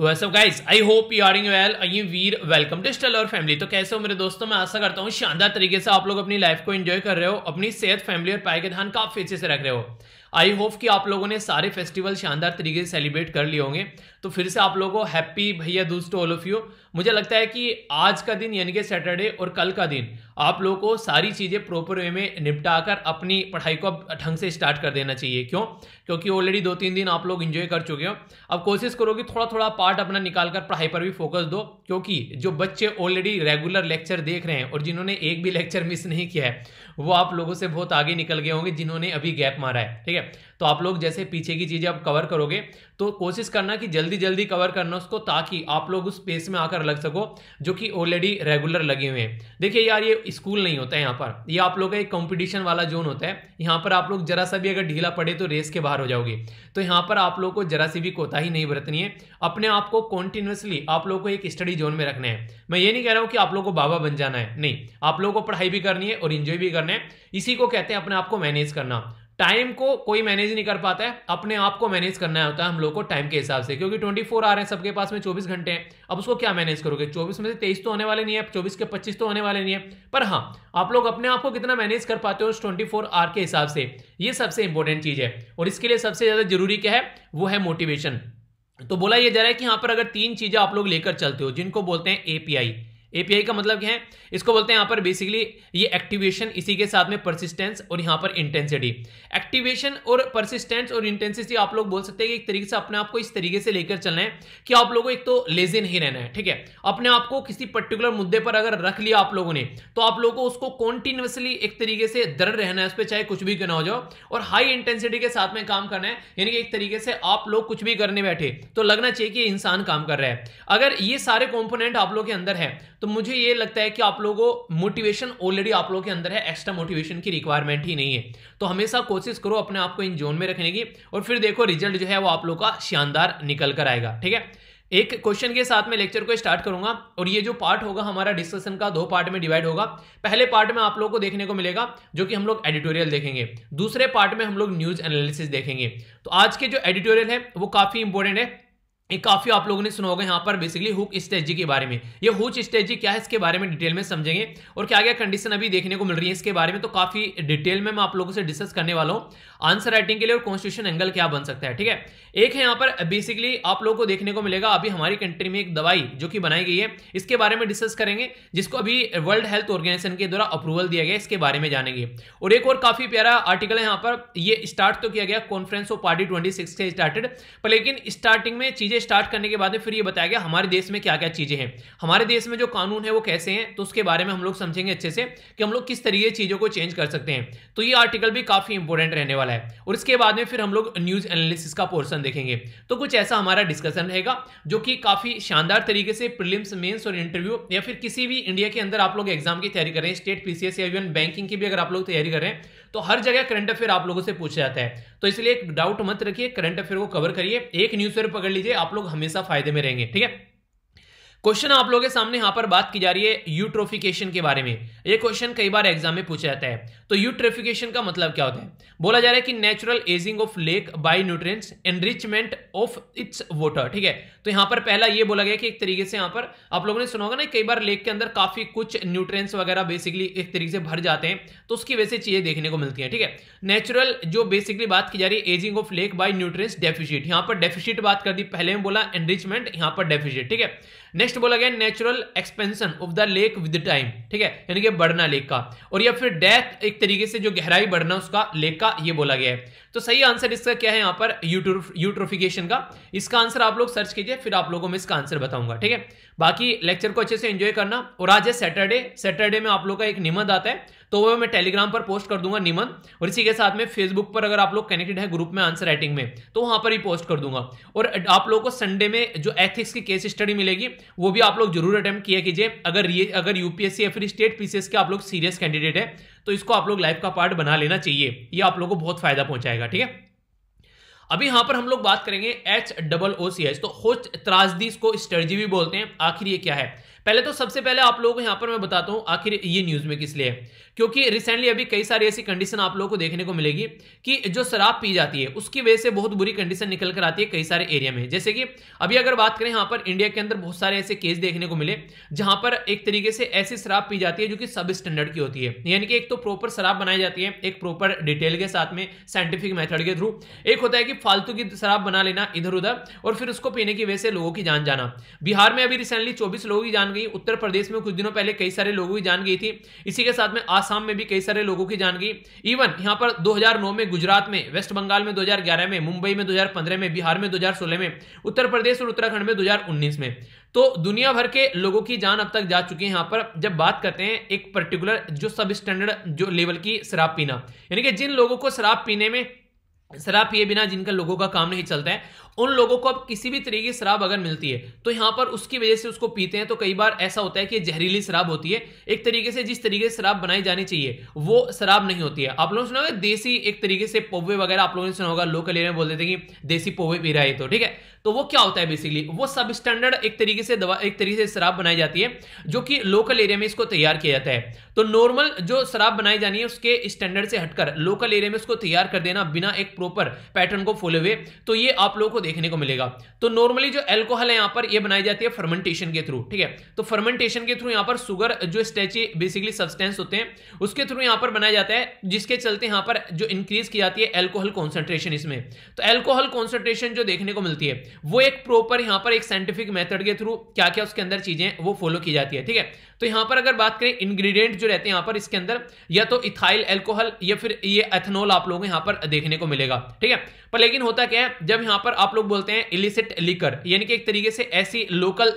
वैसे guys I hope you are doing well I we're welcome to स्टल और family तो कैसे हो मेरे दोस्तों मैं आशा करता हूँ शानदार तरीके से आप लोग अपनी लाइफ को एंजॉय कर रहे हो अपनी सेहत फैमिली और पाए के ध्यान काफी अच्छे से रख रहे हो आई होप कि आप लोगों ने सारे फेस्टिवल शानदार तरीके से सेलिब्रेट कर लिए होंगे तो फिर से आप लोगों को हैप्पी भैया दूस टू ऑल ऑफ यू मुझे लगता है कि आज का दिन यानी कि सैटरडे और कल का दिन आप लोगों को सारी चीज़ें प्रॉपर वे में निपटा कर अपनी पढ़ाई को अब ढंग से स्टार्ट कर देना चाहिए क्यों क्योंकि ऑलरेडी दो तीन दिन आप लोग इन्जॉय कर चुके हो अब कोशिश करो कि थोड़ा थोड़ा पार्ट अपना निकाल कर पढ़ाई पर भी फोकस दो क्योंकि जो बच्चे ऑलरेडी रेगुलर लेक्चर देख रहे हैं और जिन्होंने एक भी लेक्चर मिस नहीं किया है वो आप लोगों से बहुत आगे निकल गए होंगे जिन्होंने अभी गैप मारा है ठीक है तो आप लोग जैसे पीछे की चीज़ें आप कवर करोगे तो कोशिश करना कि जल्दी जल्दी कवर करना उसको ताकि आप लोग उस स्पेस में आकर लग सको जो कि ऑलरेडी रेगुलर लगे हुए हैं देखिए यार ये स्कूल नहीं होता है यहाँ पर ये आप लोग का एक कॉम्पिटिशन वाला जोन होता है यहाँ पर आप लोग जरा सा भी अगर ढीला पड़े तो रेस के बाहर हो जाओगे तो यहाँ पर आप लोग को जरा सी भी कोताही नहीं बरतनी है अपने आप को कॉन्टिन्यूसली आप लोग को एक स्टडी जोन में रखना है मैं ये नहीं कह रहा हूँ कि आप लोग को बाबा बन जाना है नहीं आप लोगों को पढ़ाई भी करनी है और इंजॉय भी करना है इसी को कहते हैं अपने आप को मैनेज करना टाइम को कोई मैनेज नहीं कर पाता है अपने आप को मैनेज करना होता है हम लोग को टाइम के हिसाब से क्योंकि 24 फोर आ रहे हैं सबके पास में 24 घंटे हैं अब उसको क्या मैनेज करोगे 24 में से 23 तो होने वाले नहीं है 24 के 25 तो होने वाले नहीं है पर हाँ आप लोग अपने आप को कितना मैनेज कर पाते हो उस ट्वेंटी आवर के हिसाब से ये सबसे इंपॉर्टेंट चीज़ है और इसके लिए सबसे ज़्यादा जरूरी क्या है वो है मोटिवेशन तो बोला यह जा रहा है कि यहाँ पर अगर तीन चीज़ें आप लोग लेकर चलते हो जिनको बोलते हैं एपीआई एपीआई का मतलब क्या है इसको बोलते हैं यहां पर बेसिकली ये एक्टिवेशन इसी के साथ में परसिस्टेंस और यहां पर इंटेंसिटी एक्टिवेशन और परसिस्टेंस और इंटेंसिटी आप लोग बोल सकते हैं कि एक तरीके से अपने आप को इस तरीके से लेकर चलना है कि आप लोगों को एक तो लेजी नहीं रहना है ठीक है अपने आप को किसी पर्टिकुलर मुद्दे पर अगर रख लिया आप लोगों ने तो आप लोगों को उसको कॉन्टिन्यूसली एक तरीके से दृढ़ रहना है उस पर चाहे कुछ भी करना हो जाओ और हाई इंटेंसिटी के साथ में काम करना है यानी कि एक तरीके से आप लोग कुछ भी करने बैठे तो लगना चाहिए कि इंसान काम कर रहा है अगर ये सारे कॉम्पोनेंट आप लोग के अंदर है तो मुझे ये लगता है कि आप लोगों को मोटिवेशन ऑलरेडी आप लोगों के अंदर है एक्स्ट्रा मोटिवेशन की रिक्वायरमेंट ही नहीं है तो हमेशा कोशिश करो अपने आप को इन जोन में रखने की और फिर देखो रिजल्ट जो है वो आप लोग का शानदार निकल कर आएगा ठीक है एक क्वेश्चन के साथ में लेक्चर को स्टार्ट करूंगा और ये जो पार्ट होगा हमारा डिस्कशन का दो पार्ट में डिवाइड होगा पहले पार्ट में आप लोगों को देखने को मिलेगा जो कि हम लोग एडिटोरियल देखेंगे दूसरे पार्ट में हम लोग न्यूज एनालिसिस देखेंगे तो आज के जो एडिटोरियल है वो काफी इंपॉर्टेंट है ये काफ़ी आप लोगों ने सुना होगा यहाँ पर बेसिकली हुक स्टेजी के बारे में ये हुक स्टेजी क्या है इसके बारे में डिटेल में समझेंगे और क्या क्या कंडीशन अभी देखने को मिल रही है इसके बारे में तो काफ़ी डिटेल में मैं आप लोगों से डिस्कस करने वाला हूँ आंसर राइटिंग के लिए और कॉन्स्टिट्यूशन एंगल क्या बन सकता है ठीक है एक है यहाँ पर बेसिकली आप लोगों को देखने को मिलेगा अभी हमारी कंट्री में एक दवाई जो कि बनाई गई है इसके बारे में डिस्कस करेंगे जिसको अभी वर्ल्ड हेल्थ ऑर्गेनाइजेशन के द्वारा अप्रूवल दिया गया इसके बारे में जानेंगे और एक और काफ़ी प्यारा आर्टिकल है यहाँ पर ये स्टार्ट तो किया गया कॉन्फ्रेंस ऑफ पार्टी ट्वेंटी से स्टार्टेड पर लेकिन स्टार्टिंग में चीज़ें चीज़ें स्टार्ट करने के बाद में फिर ये बताया गया हमारे देश में क्या क्या चीज़ें हैं हमारे देश में जो कानून है वो कैसे हैं तो उसके बारे में हम लोग समझेंगे अच्छे से कि हम लोग किस तरीके चीज़ों को चेंज कर सकते हैं तो ये आर्टिकल भी काफ़ी इंपॉर्टेंट रहने वाला है और इसके बाद में फिर हम लोग न्यूज़ एनालिसिस का पोर्सन देखेंगे तो कुछ ऐसा हमारा डिस्कशन रहेगा जो कि काफ़ी शानदार तरीके से प्रिलिम्स मेन्स और इंटरव्यू या फिर किसी भी इंडिया के अंदर आप लोग एग्जाम की तैयारी करें स्टेट पीसीएस या इवन बैंकिंग की भी अगर आप लोग तैयारी करें तो हर जगह करंट अफेयर आप लोगों से पूछा जाता है तो इसलिए डाउट मत रखिए करंट अफेयर को कवर करिए एक न्यूज पेपर पकड़ लीजिए आप लोग हमेशा फायदे में रहेंगे ठीक है क्वेश्चन आप लोगों के सामने यहां पर बात की जा रही है यूट्रोफिकेशन के बारे में ये क्वेश्चन कई बार एग्जाम में पूछा जाता है तो यूट्रोफिकेशन का मतलब क्या होता है बोला जा रहा है कि natural aging of lake by nutrients enrichment of its water ठीक है तो यहां पर पहला ये बोला गया कि एक तरीके से यहां पर आप लोगों ने सुना होगा ना कई बार लेक के अंदर काफी कुछ न्यूट्रिएंट्स वगैरह बेसिकली एक तरीके से भर जाते हैं तो उसकी वजह से चीजें देखने को मिलती है ठीक है नेचुरल जो बेसिकली बात की जा रही है aging of lake by nutrients deficit यहां पर डेफिशिट बात कर दी पहले में बोला एनरिचमेंट यहां पर डेफिशिट ठीक है नेक्स्ट बोला गया natural expansion of the lake with time ठीक है यानी कि बढ़ना लेक का और या फिर डेथ एक तरीके से जो गहराई बढ़ना उसका लेक का ये बोला गया है तो सही आंसर इसका क्या है यहां पर यूट्रोफिकेशन का इसका आंसर आप लोग सर्च कीजिए फिर आप लोगों में इसका आंसर बताऊंगा ठीक है बाकी लेक्चर को अच्छे से एंजॉय करना और आज है सैटरडे सैटरडे में आप लोग का एक निबंध आता है तो वो मैं टेलीग्राम पर पोस्ट कर दूंगा निबंध और इसी के साथ में फेसबुक पर अगर आप लोग कनेक्टेड है ग्रुप में आंसर राइटिंग में तो वहां पर ही पोस्ट कर दूंगा और आप लोग को संडे में जो एथिक्स की केस स्टडी मिलेगी वो भी आप लोग जरूर अटेम्प्ट किया कीजिए अगर ये अगर यूपीएससी या फिर स्टेट पीसीएस के आप लोग सीरियस कैंडिडेट है तो इसको आप लोग लाइफ का पार्ट बना लेना चाहिए ये आप लोग को बहुत फायदा पहुंचाएगा ठीक है अभी यहां पर हम लोग बात करेंगे H double O C H तो होस्ट त्रासदीस को स्ट्रेटी भी बोलते हैं आखिर ये क्या है पहले तो सबसे पहले आप लोगों को यहां पर मैं बताता हूँ आखिर ये न्यूज़ में किस लिए क्योंकि रिसेंटली अभी कई सारी ऐसी कंडीशन आप लोगों को देखने को मिलेगी कि जो शराब पी जाती है उसकी वजह से बहुत बुरी कंडीशन निकल कर आती है कई सारे एरिया में जैसे कि अभी अगर बात करें यहाँ पर इंडिया के अंदर बहुत सारे ऐसे केस देखने को मिले जहाँ पर एक तरीके से ऐसी शराब पी जाती है जो कि सब स्टैंडर्ड की होती है यानी कि एक तो प्रॉपर शराब बनाई जाती है एक प्रॉपर डिटेल के साथ में साइंटिफिक मेथड के थ्रू एक होता है कि फालतू की शराब बना लेना इधर उधर और फिर उसको पीने की वजह से लोगों की जान जाना बिहार में अभी रिसेंटली चौबीस लोगों की जान गई उत्तर प्रदेश में कुछ दिनों पहले कई सारे लोगों की जान गई थी इसी के साथ में आसाम में भी कई सारे लोगों की जान गई इवन यहाँ पर 2009 में गुजरात में वेस्ट बंगाल में 2011 में मुंबई में 2015 में बिहार में 2016 में उत्तर प्रदेश और उत्तराखंड में 2019 में तो दुनिया भर के लोगों की जान अब तक जा चुकी है यहाँ पर जब बात करते हैं एक पर्टिकुलर जो सब स्टैंडर्ड जो लेवल की शराब पीना यानी कि जिन लोगों को शराब पीने में शराब पिए बिना जिनका लोगों का काम नहीं चलता है उन लोगों को अब किसी भी तरीके की शराब अगर मिलती है तो यहाँ पर उसकी वजह से उसको पीते हैं तो कई बार ऐसा होता है कि जहरीली शराब होती है एक तरीके से जिस तरीके से शराब बनाई जानी चाहिए वो शराब नहीं होती है आप लोगों ने सुना होगा देसी एक तरीके से पोवे वगैरह आप लोगों ने सुना होगा लोकल एरिया में बोल देते कि देसी पोवे पी रहा है तो ठीक है तो वो क्या होता है बेसिकली वो सब स्टैंडर्ड एक तरीके से दवा एक तरीके से शराब बनाई जाती है जो कि लोकल एरिया में इसको तैयार किया जाता है तो नॉर्मल जो शराब बनाई जानी है उसके स्टैंडर्ड से हटकर लोकल एरिया में उसको तैयार कर देना बिना एक प्रॉपर पैटर्न को फॉलो हुए तो ये आप लोगों को देखने को मिलेगा तो नॉर्मली जो एल्कोहल है यहाँ पर ये बनाई जाती है फर्मेंटेशन के थ्रू ठीक है तो फर्मेंटेशन के थ्रू यहाँ पर सुगर जो स्टेची बेसिकली सब्सटेंस होते हैं उसके थ्रू यहाँ पर बनाया जाता है जिसके चलते यहाँ पर जो इंक्रीज की जाती है एल्कोहल कॉन्सेंट्रेशन इसमें तो एल्कोहल कॉन्सेंट्रेशन जो देखने को मिलती है वो एक प्रॉपर यहाँ पर एक साइंटिफिक मेथड के थ्रू क्या क्या उसके अंदर चीजें वो फॉलो की जाती है ठीक है तो यहां पर अगर बात करें इंग्रेडिएंट जो रहते हैं यहां पर इसके अंदर या तो इथाइल एल्कोहल या फिर ये एथेनॉल आप लोगों को यहां पर देखने को मिलेगा ठीक है पर लेकिन होता क्या है जब यहां पर आप लोग बोलते हैं इलिसिट लिकर यानी कि एक तरीके से ऐसी लोकल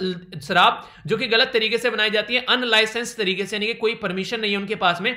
शराब जो कि गलत तरीके से बनाई जाती है अनलाइसेंस तरीके से यानी कि कोई परमिशन नहीं है उनके पास में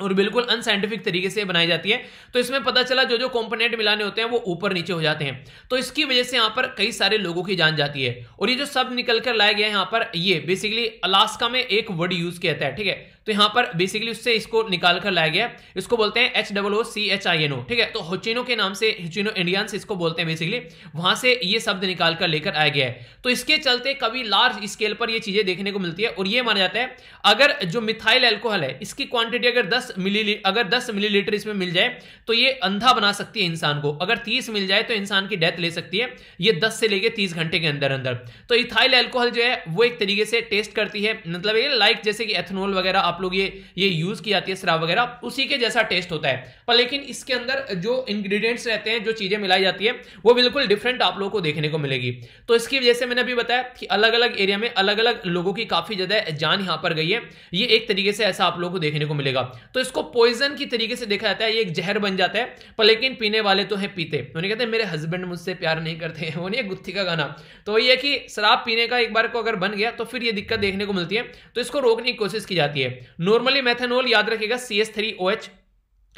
और बिल्कुल अनसाइंटिफिक तरीके से बनाई जाती है तो इसमें पता चला जो जो कंपोनेंट मिलाने होते हैं वो ऊपर नीचे हो जाते हैं तो इसकी वजह से यहाँ पर कई सारे लोगों की जान जाती है और ये जो सब निकल कर लाया गया है यहाँ पर ये बेसिकली अलास्का में एक वर्ड यूज किया जाता है ठीक है तो यहां पर बेसिकली उससे इसको निकाल कर लाया गया इसको बोलते हैं H double C H I N O ठीक है तो होचिनो के नाम से होचिनो इंडियन इसको बोलते हैं बेसिकली वहां से ये शब्द निकाल कर लेकर आया गया है तो इसके चलते कभी लार्ज स्केल पर ये चीजें देखने को मिलती है और ये माना जाता है अगर जो मिथाइल एल्कोहल है इसकी क्वांटिटी अगर दस मिली अगर दस मिली इसमें मिल जाए तो ये अंधा बना सकती है इंसान को अगर तीस मिल जाए तो इंसान की डेथ ले सकती है ये दस से लेके तीस घंटे के अंदर अंदर तो इथाइल एल्कोहल जो है वो एक तरीके से टेस्ट करती है मतलब ये लाइक जैसे कि एथेनॉल वगैरह आप लोग ये ये यूज की जाती है शराब वगैरह उसी के जैसा टेस्ट होता है पर लेकिन इसके अंदर जो इंग्रेडिएंट्स रहते हैं जो चीजें मिलाई जाती है वो बिल्कुल डिफरेंट आप लोगों को देखने को मिलेगी तो इसकी वजह से मैंने अभी बताया कि अलग अलग एरिया में अलग अलग लोगों की काफी ज्यादा जान यहां पर गई है ये एक तरीके से ऐसा आप लोगों को देखने को मिलेगा तो इसको पॉइजन की तरीके से देखा जाता है ये एक जहर बन जाता है पर लेकिन पीने वाले तो है पीते उन्हें कहते हैं मेरे हस्बैंड मुझसे प्यार नहीं करते हैं वो नहीं गुत्थी का गाना तो ये कि शराब पीने का एक बार को अगर बन गया तो फिर ये दिक्कत देखने को मिलती है तो इसको रोकने की कोशिश की जाती है नॉर्मली मेथेनॉल याद रखेगा C S three O H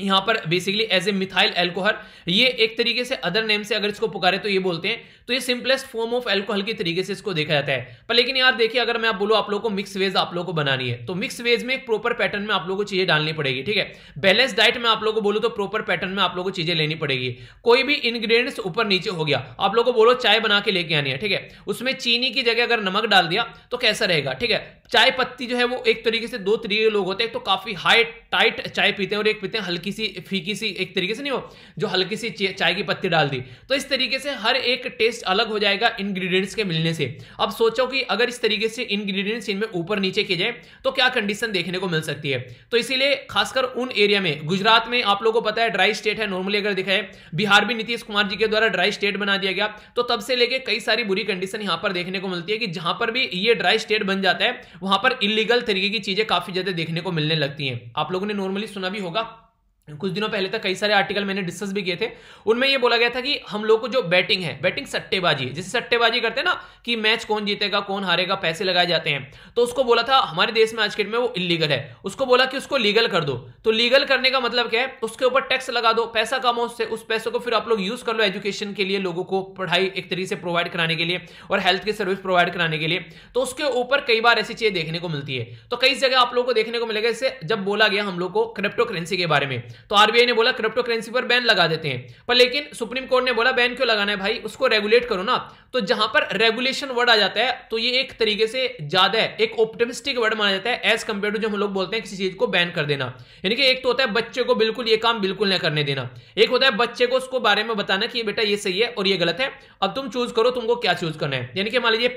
यहाँ पर basically as a methyl alcohol ये एक तरीके से अदर नेम से अगर इसको पुकारे तो ये बोलते हैं तो ये सिंपलेस्ट फॉर्म ऑफ एल्कोहल के तरीके से इसको देखा जाता है पर लेकिन यार देखिए अगर मैं आप बोलूँ आप लोग को मिक्स वेज आप लोग को बनानी है तो मिक्स वेज में एक प्रॉपर पैटर्न में आप लोगों को चीजें डालनी पड़ेगी ठीक है बैलेंस डाइट में आप लोगों को बोलू तो प्रॉपर पैटर्न में आप लोगों को चीजें लेनी पड़ेगी कोई भी इनग्रीडियंट्स ऊपर नीचे हो गया आप लोगों को बोलो चाय बना के लेके आनी है ठीक है उसमें चीनी की जगह अगर नमक डाल दिया तो कैसा रहेगा ठीक है चाय पत्ती जो है वो एक तरीके से दो तरीके लोग होते हैं तो काफी हाई टाइट चाय पीते हैं और एक पीते हैं हल्की हल्की सी फीकी सी एक तरीके से नहीं हो जो हल्की सी चाय की पत्ती डाल दी तो इस तरीके से हर एक टेस्ट अलग हो जाएगा इंग्रेडिएंट्स के मिलने से अब सोचो कि अगर इस तरीके से इंग्रेडिएंट्स इनमें ऊपर नीचे किए जाए तो क्या कंडीशन देखने को मिल सकती है तो इसीलिए खासकर उन एरिया में गुजरात में आप लोगों को पता है ड्राई स्टेट है नॉर्मली अगर दिखाए बिहार भी नीतीश कुमार जी के द्वारा ड्राई स्टेट बना दिया गया तो तब से लेके कई सारी बुरी कंडीशन यहां पर देखने को मिलती है कि जहां पर भी ये ड्राई स्टेट बन जाता है वहां पर इलीगल तरीके की चीजें काफी ज्यादा देखने को मिलने लगती हैं आप लोगों ने नॉर्मली सुना भी होगा कुछ दिनों पहले तक कई सारे आर्टिकल मैंने डिस्कस भी किए थे उनमें यह बोला गया था कि हम लोग को जो बैटिंग है बैटिंग सट्टेबाजी है जिसे सट्टेबाजी करते हैं ना कि मैच कौन जीतेगा कौन हारेगा पैसे लगाए जाते हैं तो उसको बोला था हमारे देश में आज के डेट में वो इलीगल है उसको बोला कि उसको लीगल कर दो तो लीगल करने का मतलब क्या है उसके ऊपर टैक्स लगा दो पैसा कमाओ उससे उस पैसे को फिर आप लोग यूज कर लो एजुकेशन के लिए लोगों को पढ़ाई एक तरीके से प्रोवाइड कराने के लिए और हेल्थ की सर्विस प्रोवाइड कराने के लिए तो उसके ऊपर कई बार ऐसी चीजें देखने को मिलती है तो कई जगह आप लोग को देखने को मिलेगा जैसे जब बोला गया हम लोग को क्रिप्टो करेंसी के बारे में तो आरबीआई ने बोला क्रिप्टो करेंसी पर बैन लगा देते हैं पर लेकिन सुप्रीम कोर्ट ने बोला बैन क्यों लगाना है भाई उसको रेगुलेट करो ना तो जहां पर रेगुलेशन वर्ड आ जाता है तो ये एक तरीके से ज्यादा है एक ऑप्टमिस्टिक वर्ड माना जाता है एज कंपेयर टू जो हम लोग बोलते हैं किसी चीज को बैन कर देना यानी कि एक तो होता है बच्चे को बिल्कुल ये काम बिल्कुल नहीं करने देना एक होता है बच्चे को उसको बारे में बताना कि बेटा ये सही है और ये गलत है अब तुम चूज करो तुमको क्या चूज करना है यानी कि मान लीजिए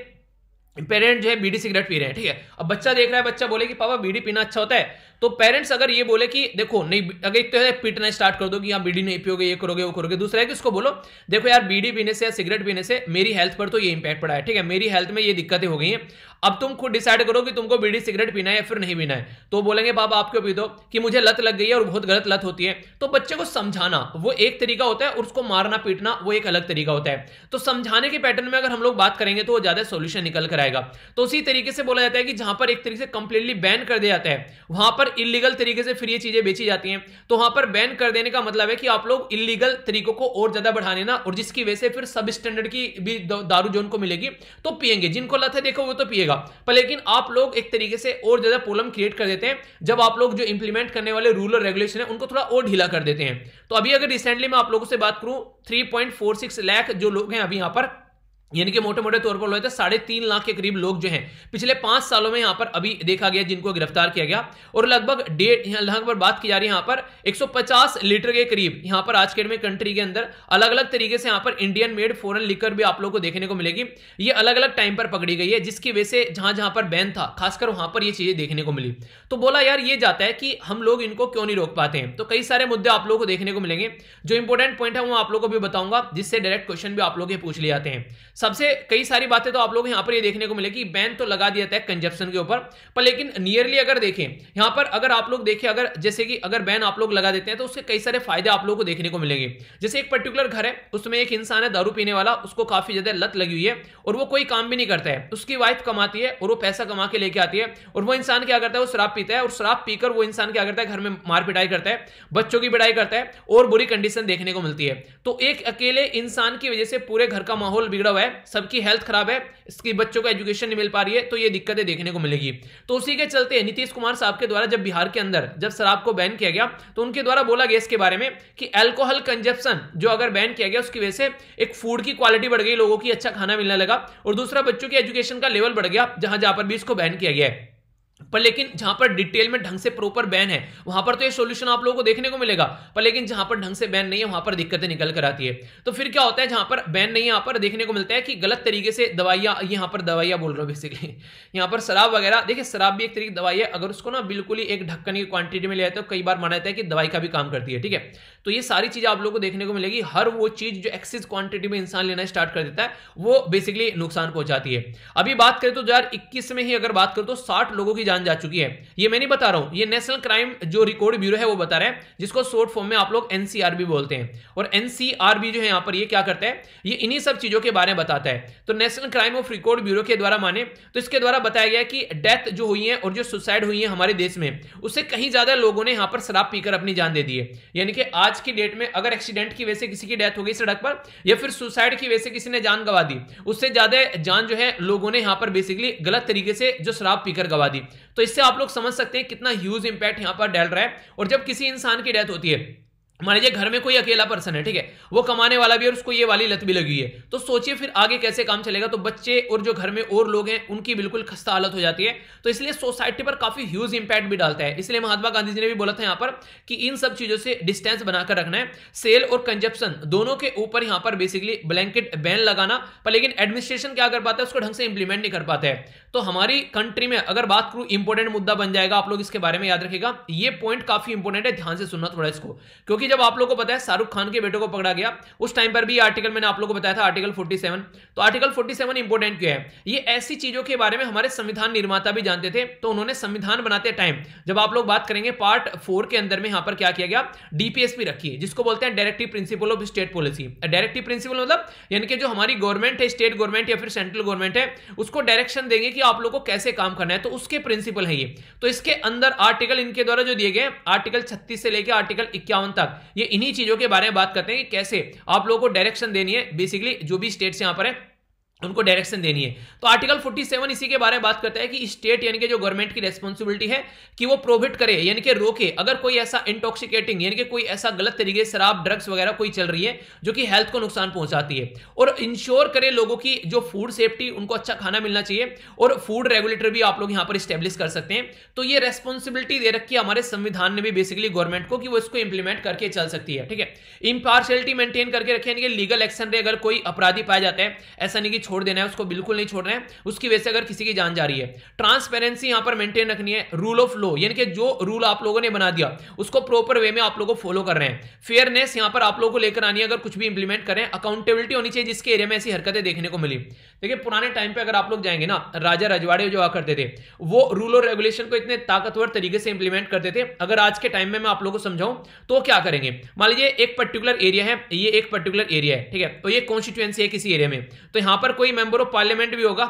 पेरेंट जो है बीड़ी सिगरेट पी रहे हैं ठीक है अब बच्चा देख रहा है बच्चा बोले कि पापा बीड़ी पीना अच्छा होता है तो पेरेंट्स अगर ये बोले कि देखो नहीं अगर एक तो पीटना स्टार्ट कर दो कि यहाँ बीडी नहीं पियोगे ये करोगे वो करोगे दूसरा है कि उसको बोलो देखो यार बीडी पीने से या सिगरेट पीने से मेरी हेल्थ पर तो ये इंपैक्ट पड़ा है ठीक है मेरी हेल्थ में ये दिक्कतें हो गई हैं अब तुम खुद डिसाइड करो कि तुमको बीड़ी सिगरेट पीना है या फिर नहीं पीना है तो बोलेंगे बाबा आप क्यों पी दो कि मुझे लत लग गई है और बहुत गलत लत होती है तो बच्चे को समझाना वो एक तरीका होता है और उसको मारना पीटना वो एक अलग तरीका होता है तो समझाने के पैटर्न में अगर हम लोग बात करेंगे तो वो ज्यादा सोल्यूशन निकल कर आएगा तो उसी तरीके से बोला जाता है कि जहां पर एक तरीके से कंप्लीटली बैन कर दिया जाता है वहां पर पर इलीगल तरीके से फिर ये चीजें बेची जाती हैं तो वहां पर बैन कर देने का मतलब है कि आप लोग इलीगल तरीकों को और ज्यादा बढ़ाने ना और जिसकी वजह से फिर सब स्टैंडर्ड की भी दारू जो उनको मिलेगी तो पियेंगे जिनको लत है देखो वो तो पिएगा पर लेकिन आप लोग एक तरीके से और ज्यादा प्रॉब्लम क्रिएट कर देते हैं जब आप लोग जो इंप्लीमेंट करने वाले रूल और रेगुलेशन है उनको थोड़ा और ढीला कर देते हैं तो अभी अगर रिसेंटली मैं आप लोगों से बात करूं 3.46 लाख जो लोग हैं अभी यहां पर यानी कि मोटे मोटे तौर पर लोहे तो थे साढ़े तीन लाख के करीब लोग जो हैं पिछले पांच सालों में यहाँ पर अभी देखा गया जिनको गिरफ्तार किया गया और लगभग डेढ़ लगभग पर बात की जा रही है यहां पर 150 लीटर के करीब यहां पर आज के में कंट्री के अंदर अलग अलग तरीके से यहां पर इंडियन मेड फॉरन लिकर भी आप लोग को देखने को मिलेगी ये अलग अलग टाइम पर पकड़ी गई है जिसकी वजह से जहां जहां पर बैन था खासकर वहां पर ये चीजें देखने को मिली तो बोला यार ये जाता है कि हम लोग इनको क्यों नहीं रोक पाते हैं तो कई सारे मुद्दे आप लोग को देखने को मिलेंगे जो इंपॉर्टेंट पॉइंट है वो आप लोग को भी बताऊंगा जिससे डायरेक्ट क्वेश्चन भी आप लोग पूछ लिए जाते हैं सबसे कई सारी बातें तो आप लोग यहां पर ये देखने को मिलेगी बैन तो लगा दिया था कंजप्शन के ऊपर पर लेकिन नियरली अगर देखें यहां पर अगर आप लोग देखें अगर जैसे कि अगर बैन आप लोग लगा देते हैं तो उसके कई सारे फायदे आप लोग को देखने को मिलेंगे जैसे एक पर्टिकुलर घर है उसमें एक इंसान है दारू पीने वाला उसको काफी ज्यादा लत लगी हुई है और वो कोई काम भी नहीं करता है उसकी वाइफ कमाती है और वो पैसा कमा के लेके आती है और वो इंसान क्या करता है वो शराब पीता है और शराब पीकर वो इंसान क्या करता है घर में मार पिटाई करता है बच्चों की पिटाई करता है और बुरी कंडीशन देखने को मिलती है तो एक अकेले इंसान की वजह से पूरे घर का माहौल बिगड़ा हुआ है है सबकी हेल्थ खराब है इसके बच्चों को एजुकेशन नहीं मिल पा रही है तो ये दिक्कतें देखने को मिलेगी तो उसी के चलते नीतीश कुमार साहब के द्वारा जब बिहार के अंदर जब शराब को बैन किया गया तो उनके द्वारा बोला गया इसके बारे में कि एल्कोहल कंजप्शन जो अगर बैन किया गया उसकी वजह से एक फूड की क्वालिटी बढ़ गई लोगों की अच्छा खाना मिलने लगा और दूसरा बच्चों की एजुकेशन का लेवल बढ़ गया जहां जहां पर भी इसको बैन किया गया है पर लेकिन जहां पर डिटेल में ढंग से प्रॉपर बैन है वहां पर तो ये सॉल्यूशन आप लोगों को देखने को मिलेगा पर लेकिन जहां पर ढंग से बैन नहीं है वहां पर दिक्कतें निकल कर आती है तो फिर क्या होता है जहां पर बैन नहीं है पर देखने को मिलता है कि गलत तरीके से दवाइया यहां पर दवाइयाँ बोल रहा हो बेसिकली यहां पर शराब वगैरह देखिए शराब भी एक तरीके की दवाई है अगर उसको ना बिल्कुल ही एक ढक्कन की क्वांटिटी में ले लिया तो कई बार माना जाता है कि दवाई का भी काम करती है ठीक है तो ये सारी चीज़ें आप लोग को देखने को मिलेगी हर वो चीज़ जो एक्सिस क्वांटिटी में इंसान लेना स्टार्ट कर देता है वो बेसिकली नुकसान पहुंचाती है अभी बात करें तो दो में ही अगर बात करें तो साठ लोगों की जान जान जा चुकी है ये मैं नहीं बता रहा हूँ ये नेशनल क्राइम जो रिकॉर्ड ब्यूरो है वो बता रहा है जिसको शॉर्ट फॉर्म में आप लोग एनसीआरबी बोलते हैं और एनसीआरबी जो है यहाँ पर ये क्या करता है ये इन्हीं सब चीज़ों के बारे में बताता है तो national crime of record bureau के द्वारा माने तो इसके द्वारा बताया गया कि डेथ जो हुई है और जो सुसाइड हुई है हमारे देश में उससे कहीं ज़्यादा लोगों ने यहाँ पर शराब पीकर अपनी जान दे दी है यानी कि आज की डेट में अगर एक्सीडेंट की वजह से किसी की डेथ हो गई सड़क पर या फिर सुसाइड की वजह से किसी ने जान गवा दी उससे ज़्यादा जान जो है लोगों ने यहाँ पर बेसिकली गलत तरीके से जो शराब पीकर गवा दी तो इससे आप लोग समझ सकते हैं कितना ह्यूज इंपैक्ट यहाँ पर डाल रहा है और जब किसी इंसान की डेथ होती है मान लीजिए घर में कोई अकेला पर्सन है ठीक है वो कमाने वाला भी है और उसको ये वाली लत भी लगी है तो सोचिए फिर आगे कैसे काम चलेगा तो बच्चे और जो घर में और लोग हैं उनकी बिल्कुल खस्ता हालत हो जाती है तो इसलिए सोसाइटी पर काफी ह्यूज इंपैक्ट भी डालता है इसलिए महात्मा गांधी जी ने भी बोला था यहाँ पर कि इन सब चीजों से डिस्टेंस बनाकर रखना है सेल और कंजप्शन दोनों के ऊपर यहाँ पर बेसिकली ब्लैंकेट बैन लगाना पर लेकिन एडमिनिस्ट्रेशन क्या कर पाता है उसको ढंग से इंप्लीमेंट नहीं कर पाता है तो हमारी कंट्री में अगर बात करूं इंपोर्टेंट मुद्दा बन जाएगा आप लोग इसके बारे में याद रखेगा ये पॉइंट काफी इंपोर्टेंट है ध्यान से सुनना थोड़ा इसको क्योंकि जब आप लोग को पता है शाहरुख खान के बेटे को पकड़ा गया उस टाइम पर भी आर्टिकल मैंने आप लोग को बताया था आर्टिकल फोर्टी तो आर्टिकल फोर्टी इंपोर्टेंट क्यों है ये ऐसी चीजों के बारे में हमारे संविधान निर्माता भी जानते थे तो उन्होंने संविधान बनाते टाइम जब आप लोग बात करेंगे पार्ट फोर के अंदर में यहां पर क्या किया गया डीपीएसपी रखी जिसको बोलते हैं directive principle of state policy directive principle मतलब यानी कि जो हमारी गवर्नमेंट है स्टेट गवर्नमेंट या फिर सेंट्रल गवर्नमेंट है उसको डायरेक्शन देंगे कि आप लोगों को कैसे काम करना है तो उसके प्रिंसिपल है ये तो इसके अंदर आर्टिकल इनके द्वारा जो दिए गए आर्टिकल छत्तीस से लेकर आर्टिकल इक्यावन तक ये इन्हीं चीजों के बारे में बात करते हैं कि कैसे आप लोगों को डायरेक्शन देनी है बेसिकली जो भी स्टेट यहां पर है उनको डायरेक्शन देनी है तो आर्टिकल 47 इसी के बारे में बात करता है कि स्टेट यानी कि जो गवर्नमेंट की रेस्पॉन्सिबिलिटी है कि वो प्रोहिबिट करे यानी कि रोके अगर कोई ऐसा इंटॉक्सिकेटिंग यानी कि कोई ऐसा गलत तरीके से शराब ड्रग्स वगैरह कोई चल रही है जो कि हेल्थ को नुकसान पहुंचाती है और इंश्योर करे लोगों की जो फूड सेफ्टी उनको अच्छा खाना मिलना चाहिए और फूड रेगुलेटर भी आप लोग यहाँ पर स्टेब्लिश कर सकते हैं तो ये रेस्पॉन्सिबिलिटी दे रखी है हमारे संविधान ने भी बेसिकली गवर्नमेंट को कि वो इसको इंप्लीमेंट करके चल सकती है ठीक है इम्पार्शलिटी मेंटेन करके रखे यानी कि लीगल एक्शन अगर कोई अपराधी पाया जाता है ऐसा नहीं कि छोड़ देना है उसको बिल्कुल नहीं छोड़ रहे हैं उसकी वजह से अगर किसी की जान जा रही है ट्रांसपेरेंसी यहां पर मेंटेन रखनी है रूल ऑफ लॉ यानी कि जो रूल आप लोगों ने बना दिया उसको प्रॉपर वे में आप लोगों को फॉलो कर रहे हैं फेयरनेस यहां पर आप लोगों को लेकर आनी है अगर कुछ भी इंप्लीमेंट करें अकाउंटेबिलिटी होनी चाहिए जिसके एरिया में ऐसी हरकतें देखने को मिली देखिए पुराने टाइम पर अगर आप लोग जाएंगे ना राजा रजवाड़े जो आ करते थे वो रूल और रेगुलेशन को इतने ताकतवर तरीके से इंप्लीमेंट करते थे अगर आज के टाइम में मैं आप लोगों को समझाऊं तो क्या करेंगे मान लीजिए एक पर्टिकुलर एरिया है ये एक पर्टिकुलर एरिया है ठीक है तो ये कॉन्स्टिट्यूएंसी है किसी एरिया में तो यहां पर कोई मेंबर ऑफ पार्लियामेंट भी होगा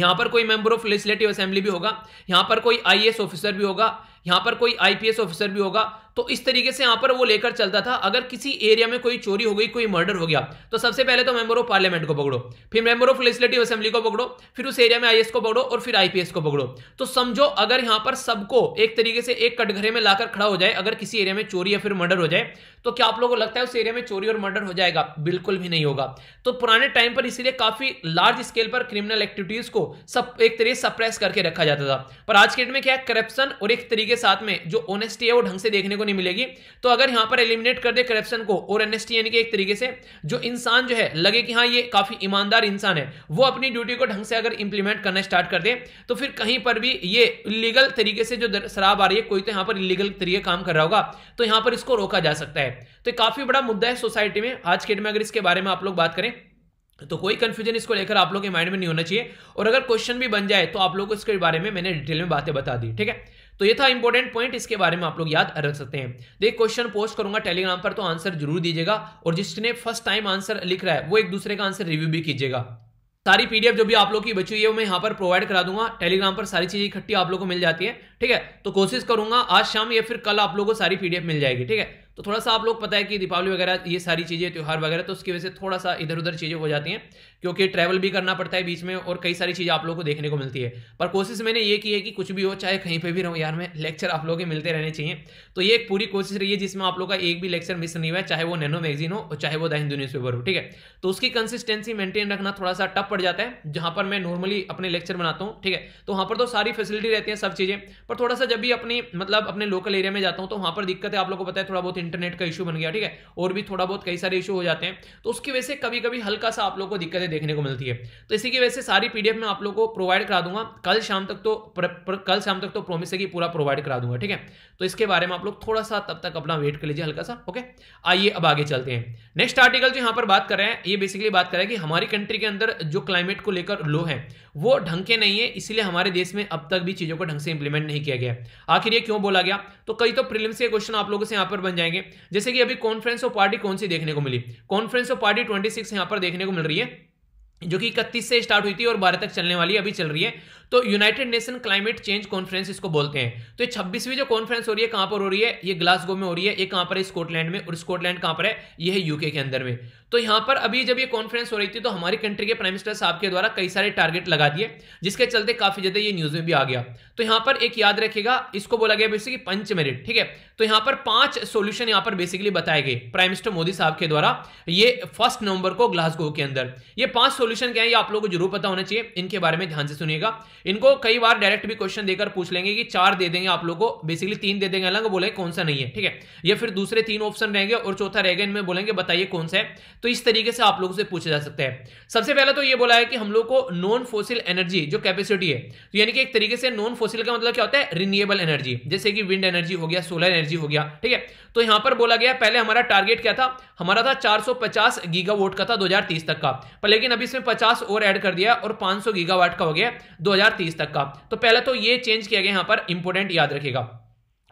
यहां पर कोई मेंबर ऑफ लेजिस्लेटिव असेंबली भी होगा यहां पर कोई आईएएस ऑफिसर भी होगा यहां पर कोई आईपीएस ऑफिसर भी होगा तो इस तरीके से यहां पर वो लेकर चलता था अगर किसी एरिया में कोई चोरी हो गई कोई मर्डर हो गया तो सबसे पहले तो मेंबर ऑफ पार्लियामेंट को पकड़ो फिर मेंबर ऑफ लेजिस्लेटिव असेंबली को पकड़ो फिर उस एरिया में आई को पकड़ो और फिर आईपीएस को पकड़ो तो समझो अगर यहां पर सबको एक तरीके से एक कटघरे में लाकर खड़ा हो जाए अगर किसी एरिया में चोरी या फिर मर्डर हो जाए तो क्या आप लोगों को लगता है उस एरिया में चोरी और मर्डर हो जाएगा बिल्कुल भी नहीं होगा तो पुराने टाइम पर इसीलिए काफी लार्ज स्केल पर क्रिमिनल एक्टिविटीज को सब एक तरीके से सप्रेस करके रखा जाता था पर आज के डेट में क्या करप्शन और एक तरीके साथ में जो ऑनेस्टी है वो ढंग से देखने को नहीं मिलेगी तो अगर यहां पर एलिमिनेट कर दे करप्शन को और एन यानी कि एक तरीके से जो इंसान जो है लगे कि हाँ ये काफ़ी ईमानदार इंसान है वो अपनी ड्यूटी को ढंग से अगर इंप्लीमेंट करना स्टार्ट कर दे तो फिर कहीं पर भी ये इलीगल तरीके से जो शराब आ रही है कोई तो यहां पर इलीगल तरीके काम कर रहा होगा तो यहां पर इसको रोका जा सकता है तो काफ़ी बड़ा मुद्दा है सोसाइटी में आज के डेट में अगर इसके बारे में आप लोग बात करें तो कोई कंफ्यूजन इसको लेकर आप लोग के माइंड में नहीं होना चाहिए और अगर क्वेश्चन भी बन जाए तो आप लोगों को इसके बारे में मैंने डिटेल में बातें बता दी ठीक है तो ये था इंपॉर्टेंट पॉइंट इसके बारे में आप लोग याद रख सकते हैं देख क्वेश्चन पोस्ट करूंगा टेलीग्राम पर तो आंसर जरूर दीजिएगा और जिसने फर्स्ट टाइम आंसर लिख रहा है वो एक दूसरे का आंसर रिव्यू भी कीजिएगा सारी पीडीएफ जो भी आप लोग की बची हुई है मैं यहाँ पर प्रोवाइड करा दूंगा टेलीग्राम पर सारी चीजें इकट्ठी आप लोग को मिल जाती है ठीक है तो कोशिश करूंगा आज शाम या फिर कल आप लोग को सारी पीडीएफ मिल जाएगी ठीक है तो थोड़ा सा आप लोग पता है कि दीपावली वगैरह ये सारी चीज़ें त्यौहार वगैरह तो उसकी वजह से थोड़ा सा इधर उधर चीज़ें हो जाती हैं क्योंकि ट्रैवल भी करना पड़ता है बीच में और कई सारी चीज़ें आप लोग को देखने को मिलती है पर कोशिश मैंने ये की है कि कुछ भी हो चाहे कहीं पर भी रहूँ यार मैं लेक्चर आप लोगों के मिलते रहने चाहिए तो ये एक पूरी कोशिश रही है जिसमें आप लोग का एक भी लेक्चर मिस नहीं हुआ है चाहे वो नैनो मैगजीन हो और चाहे वो द हिंदू न्यूज़ हो ठीक है तो उसकी कंसिस्टेंसी मेंटेन रखना थोड़ा सा टफ पड़ जाता है जहाँ पर मैं नॉर्मली अपने लेक्चर बनाता हूँ ठीक है तो वहाँ पर तो सारी फैसिलिटी रहती है सब चीज़ें पर थोड़ा सा जब भी अपनी मतलब अपने लोकल एरिया में जाता हूँ तो वहाँ पर दिक्कत है आप लोग को पता है थोड़ा बहुत इंटरनेट का इशू बन गया ठीक है और भी थोड़ा बहुत कई सारे इशू हो जाते हैं तो उसकी वजह से कभी कभी हल्का सा आप लोग को दिक्कतें देखने को मिलती है तो इसी की वजह से सारी पीडीएफ मैं आप लोग को प्रोवाइड करा दूंगा कल शाम तक तो प्र, प्र, कल शाम तक तो प्रोमिस है कि पूरा प्रोवाइड करा दूंगा ठीक है तो इसके बारे में आप लोग थोड़ा सा तब तक अपना वेट कर लीजिए हल्का सा ओके आइए अब आगे चलते हैं नेक्स्ट आर्टिकल जो यहाँ पर बात कर रहे हैं ये बेसिकली बात कर रहे हैं कि हमारी कंट्री के अंदर जो क्लाइमेट को लेकर लो है वो ढंग के नहीं है इसलिए हमारे देश में अब तक भी चीजों को ढंग से इंप्लीमेंट नहीं किया गया आखिर ये क्यों बोला गया तो कई तो प्रिलिम्स के क्वेश्चन आप लोगों से यहाँ पर बन जाएंगे जैसे कि अभी कॉन्फ्रेंस ऑफ पार्टी कौन सी देखने को मिली conference of party twenty six यहाँ पर देखने को मिल रही है जो कि इकतीस से स्टार्ट हुई थी और बारह तक चलने वाली अभी चल रही है तो United Nation climate change conference इसको बोलते हैं तो ये छब्बीसवीं जो कॉन्फ्रेंस हो रही है कहां पर हो रही है ये ग्लासगो में हो रही है ये कहां पर है स्कॉटलैंड में और स्कॉटलैंड कहां पर है ये है यूके के अंदर में तो यहां पर अभी जब ये कॉन्फ्रेंस हो रही थी तो हमारी कंट्री के प्राइम मिनिस्टर साहब के द्वारा कई सारे टारगेट लगा दिए जिसके चलते काफी ज्यादा ये न्यूज में भी आ गया तो यहां पर एक याद रखेगा इसको बोला गया बेसिकली पंच मेरिट ठीक है तो यहां पर पांच सोल्यूशन यहां पर बेसिकली बताए गए प्राइम मिनिस्टर मोदी साहब के द्वारा ये फर्स्ट नवंबर को ग्लासगो के अंदर ये पांच सोल्यूशन क्या है ये आप लोगों को जरूर पता होना चाहिए इनके बारे में ध्यान से सुनिएगा इनको कई बार डायरेक्ट भी क्वेश्चन देकर पूछ लेंगे कि चार दे देंगे आप लोग को बेसिकली तीन दे देंगे अलग बोले कौन सा नहीं है ठीक है या फिर दूसरे तीन ऑप्शन रहेंगे और चौथा रहेगा इनमें बोलेंगे बताइए कौन सा है तो इस तरीके से आप लोगों से पूछा जा सकता है सबसे पहला तो ये बोला है कि हम लोग को नॉन फोसिल एनर्जी जो कैपेसिटी है तो यानी कि एक तरीके से नॉन फोसिल का मतलब क्या होता है रिन्यूएबल एनर्जी जैसे कि विंड एनर्जी हो गया सोलर एनर्जी हो गया ठीक है तो यहां पर बोला गया पहले हमारा टारगेट क्या था हमारा था चार गीगावाट का था दो तक का पर लेकिन अभी इसमें पचास और एड कर दिया और पांच गीगावाट का हो गया दो तक का तो पहले तो ये चेंज किया गया यहां पर इंपोर्टेंट याद रखेगा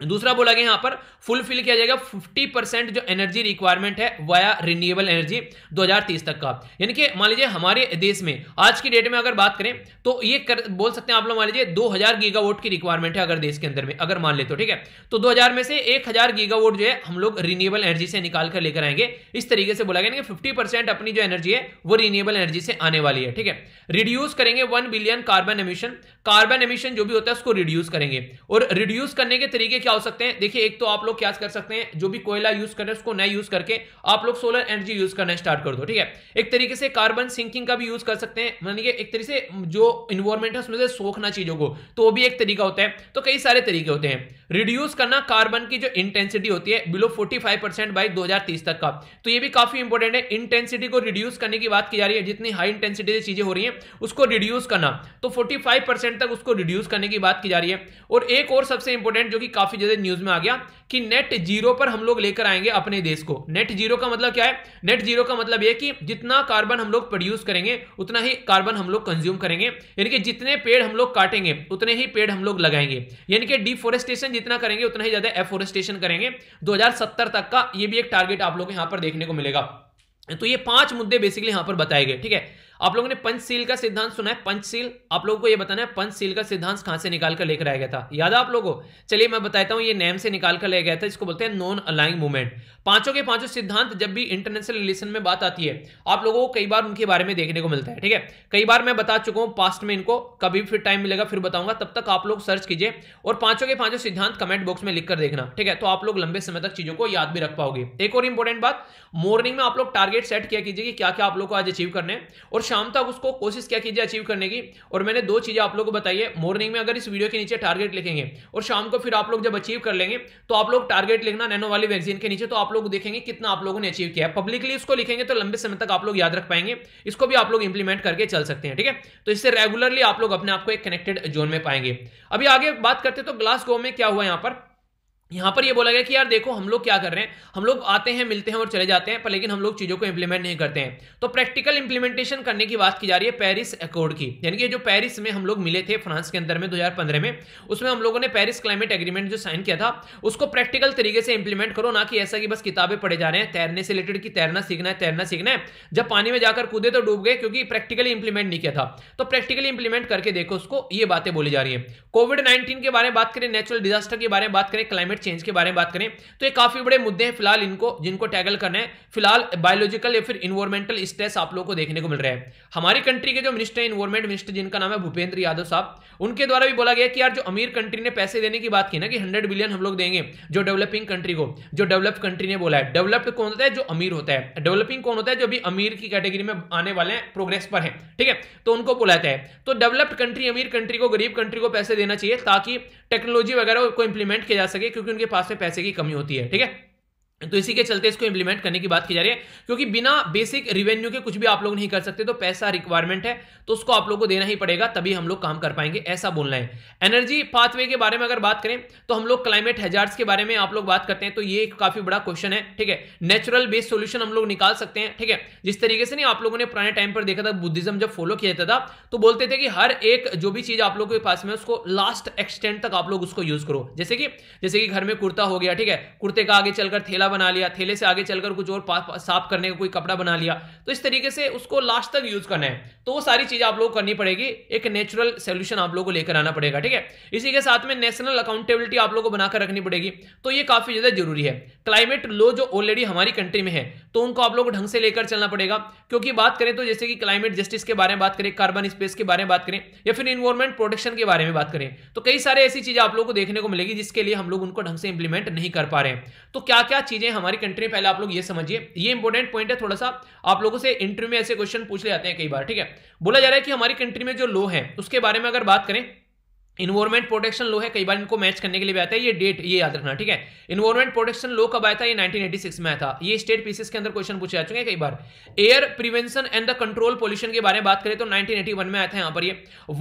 दूसरा बोला गया यहां पर फुलफिल किया जाएगा 50 परसेंट जो एनर्जी रिक्वायरमेंट है वाया रिन्यूएबल एनर्जी 2030 तक का यानी कि मान लीजिए हमारे देश में आज की डेट में अगर बात करें तो ये कर, बोल सकते हैं आप लोग मान लीजिए 2000 गीगावोट की रिक्वायरमेंट है अगर देश के अंदर में अगर मान ले तो ठीक है तो दो में से 1000 गीगावोट जो है हम लोग रिन्यूएबल एनर्जी से निकाल कर लेकर आएंगे इस तरीके से बोला गया फिफ्टी अपनी जो एनर्जी है वो रिन्यूएबल एनर्जी से आने वाली है ठीक है रिड्यूस करेंगे one billion carbon emission carbon emission जो भी होता है उसको रिड्यूस करेंगे और रिड्यूस करने के तरीके क्या हो सकते हैं देखिए एक तो आप लोग क्या कर सकते हैं जो भी कोयला यूज कर रहे हैं उसको नया यूज करके आप लोग सोलर एनर्जी यूज करना स्टार्ट कर दो ठीक है एक तरीके से कार्बन सिंकिंग का भी यूज कर सकते हैं मान मतलब लीजिए एक तरीके से जो इन्वायरमेंट है उसमें से सोखना चीजों को तो वो भी एक तरीका होता है तो कई सारे तरीके होते हैं रिड्यूस करना कार्बन की जो इंटेंसिटी होती है बिलो फोर्टी परसेंट बाई तीस तक का तो ये भी काफी इंपॉर्टेंट है इंटेंसिटी को रिड्यूस करने की बात की जा रही है जितनी हाई इंटेंसिटी से चीजें हो रही है उसको रिड्यूस करना तो फाइव परसेंट परसेंट तक उसको रिड्यूस करने की बात की जा रही है और एक और सबसे इंपॉर्टेंट जो कि काफी ज्यादा न्यूज में आ गया कि नेट जीरो पर हम लोग लेकर आएंगे अपने देश को नेट जीरो का मतलब क्या है नेट जीरो का मतलब यह कि जितना कार्बन हम लोग प्रोड्यूस करेंगे उतना ही कार्बन हम लोग कंज्यूम करेंगे यानी कि जितने पेड़ हम लोग काटेंगे उतने ही पेड़ हम लोग लगाएंगे यानी कि डिफोरेस्टेशन जितना करेंगे उतना ही ज्यादा एफोरेस्टेशन करेंगे दो तक का यह भी एक टारगेट आप लोग यहां पर देखने को मिलेगा तो ये पांच मुद्दे बेसिकली यहां पर बताए गए ठीक है आप लोगों ने पंचशील का सिद्धांत सुना है पंचशील आप लोगों को यह बताना है पंचशील का सिद्धांत कहां से निकाल कर लेकर आया गया था याद है आप लोगों चलिए मैं बताता हूं ये नेम से निकाल कर लिया गया था इसको बोलते हैं नॉन अलाइंग मूवमेंट पांचों के पांचों सिद्धांत जब भी इंटरनेशनल रिलेशन में बात आती है आप लोगों को कई बार उनके बारे में देखने को मिलता है ठीक है कई बार मैं बता चुका हूं पास्ट में इनको कभी फिर टाइम मिलेगा फिर बताऊंगा तब तक आप लोग सर्च कीजिए और पांचों के पांचों सिद्धांत कमेंट बॉक्स में लिखकर देखना ठीक है तो आप लोग लंबे समय तक चीजों को याद भी रख पाओगे एक और इंपॉर्टेंट बात मॉर्निंग में आप लोग टारगेट सेट किया कीजिए कि क्या क्या आप लोग को आज अचीव करने और शाम तक उसको कोशिश क्या कीजिए अचीव करने की और मैंने दो चीज़ें आप लोग को बताई है मॉर्निंग में अगर इस वीडियो के नीचे टारगेट लिखेंगे और शाम को फिर आप लोग जब अचीव कर लेंगे तो आप लोग टारगेट लिखना नैनो वाली वैक्सीन के नीचे तो आप लोग देखेंगे कितना आप लोगों ने अचीव किया है पब्लिकली इसको लिखेंगे तो लंबे समय तक आप लोग याद रख पाएंगे इसको भी आप लोग इंप्लीमेंट करके चल सकते हैं ठीक है तो इससे रेगुलरली आप लोग अपने आप को एक कनेक्टेड जोन में पाएंगे अभी आगे बात करते तो ग्लास में क्या हुआ यहाँ पर यहां पर ये बोला गया कि यार देखो हम लोग क्या कर रहे हैं हम लोग आते हैं मिलते हैं और चले जाते हैं पर लेकिन हम लोग चीज़ों को इंप्लीमेंट नहीं करते हैं तो प्रैक्टिकल इंप्लीमेंटेशन करने की बात की जा रही है पेरिस अकॉर्ड की यानी कि जो पेरिस में हम लोग मिले थे फ्रांस के अंदर में 2015 में उसमें हम लोगों ने पेरिस क्लाइमेट एग्रीमेंट जो साइन किया था उसको प्रैक्टिकल तरीके से इंप्लीमेंट करो ना कि ऐसा कि बस किताबें पढ़े जा रहे हैं तैरने से रिलेटेड की तैरना सीखना है तैरना सीखना है जब पानी में जाकर कूदे तो डूब गए क्योंकि प्रैक्टिकली इंप्लीमेंट नहीं किया था तो प्रैक्टिकली इंप्लीमेंट करके देखो उसको ये बातें बोली जा रही है कोविड नाइन्टीन के बारे में बात करें नेचुरल डिजास्टर के बारे में बात करें क्लाइमेट क्लाइमेट चेंज के बारे में बात करें तो ये काफी बड़े मुद्दे हैं फिलहाल इनको जिनको टैगल करना है फिलहाल बायोलॉजिकल या फिर इन्वायरमेंटल स्ट्रेस आप लोगों को देखने को मिल रहा है हमारी कंट्री के जो मिनिस्टर इन्वायरमेंट मिनिस्टर जिनका नाम है भूपेंद्र यादव साहब उनके द्वारा भी बोला गया कि यार जो अमीर कंट्री ने पैसे देने की बात की ना कि हंड्रेड बिलियन हम लोग देंगे जो डेवलपिंग कंट्री को जो डेवलप कंट्री ने बोला है डेवलप्ड कौन होता है जो अमीर होता है डेवलपिंग कौन होता है जो अभी अमीर की कैटेगरी में आने वाले हैं प्रोग्रेस पर है ठीक है तो उनको बुलाता है तो डेवलप्ड कंट्री अमीर कंट्री को गरीब कंट्री को पैसे देना चाहिए ताकि टेक्नोलॉजी वगैरह को इंप्लीमेंट किया जा सके क्योंकि उनके पास में पैसे की कमी होती है ठीक है तो इसी के चलते इसको इंप्लीमेंट करने की बात की जा रही है क्योंकि बिना बेसिक रिवेन्यू के कुछ भी आप लोग नहीं कर सकते तो पैसा रिक्वायरमेंट है तो उसको आप लोग को देना ही पड़ेगा तभी हम लोग काम कर पाएंगे ऐसा बोलना है एनर्जी पाथवे के बारे में अगर बात करें तो हम लोग क्लाइमेट हजार्स के बारे में आप लोग बात करते हैं तो ये काफी बड़ा क्वेश्चन है ठीक है नेचुरल बेस्ड सोल्यूशन हम लोग निकाल सकते हैं ठीक है जिस तरीके से नहीं आप लोगों ने पुराने टाइम पर देखा था बुद्धिज्म जब फॉलो किया जाता था तो बोलते थे कि हर एक जो भी चीज आप लोग के पास में उसको लास्ट एक्सटेंट तक आप लोग उसको यूज करो जैसे कि जैसे कि घर में कुर्ता हो गया ठीक है कुर्ते का आगे चलकर थेला कपड़ा बना लिया थैले से आगे चलकर कुछ और साफ करने का कोई कपड़ा बना लिया तो इस तरीके से उसको लास्ट तक यूज करना है तो वो सारी चीज़ आप लोग करनी पड़ेगी एक नेचुरल सोल्यूशन आप लोग को लेकर आना पड़ेगा ठीक है इसी के साथ में नेशनल अकाउंटेबिलिटी आप लोग को बनाकर रखनी पड़ेगी तो ये काफ़ी ज़्यादा जरूरी है क्लाइमेट लो जो ऑलरेडी हमारी कंट्री में है तो उनको आप लोग ढंग से लेकर चलना पड़ेगा क्योंकि बात करें तो जैसे कि क्लाइमेट जस्टिस के बारे में बात करें कार्बन स्पेस के बारे में बात करें या फिर इन्वायरमेंट प्रोटेक्शन के बारे में बात करें तो कई सारे ऐसी चीज़ें आप लोग को देखने को मिलेगी जिसके लिए हम लोग उनको ढंग से इंप्लीमेंट नहीं कर पा रहे हैं तो क्या क्या चीज़ चीजें हमारी कंट्री में पहले आप लोग ये समझिए ये इंपॉर्टेंट पॉइंट है थोड़ा सा आप लोगों से इंटरव्यू में ऐसे क्वेश्चन पूछ ले जाते हैं कई बार ठीक है बोला जा रहा है कि हमारी कंट्री में जो लो है उसके बारे में अगर बात करें इन्वायरमेंट प्रोटेक्शन लो है कई बार इनको मैच करने के लिए भी आता है ये डेट ये याद रखना ठीक है इन्वायरमेंट प्रोटेक्शन लो कब आया था ये 1986 में आया था ये स्टेट पीसीस के अंदर क्वेश्चन पूछे जा चुके हैं कई बार air prevention and the control pollution के बारे में बात करें तो 1981 में आया था यहाँ पर ये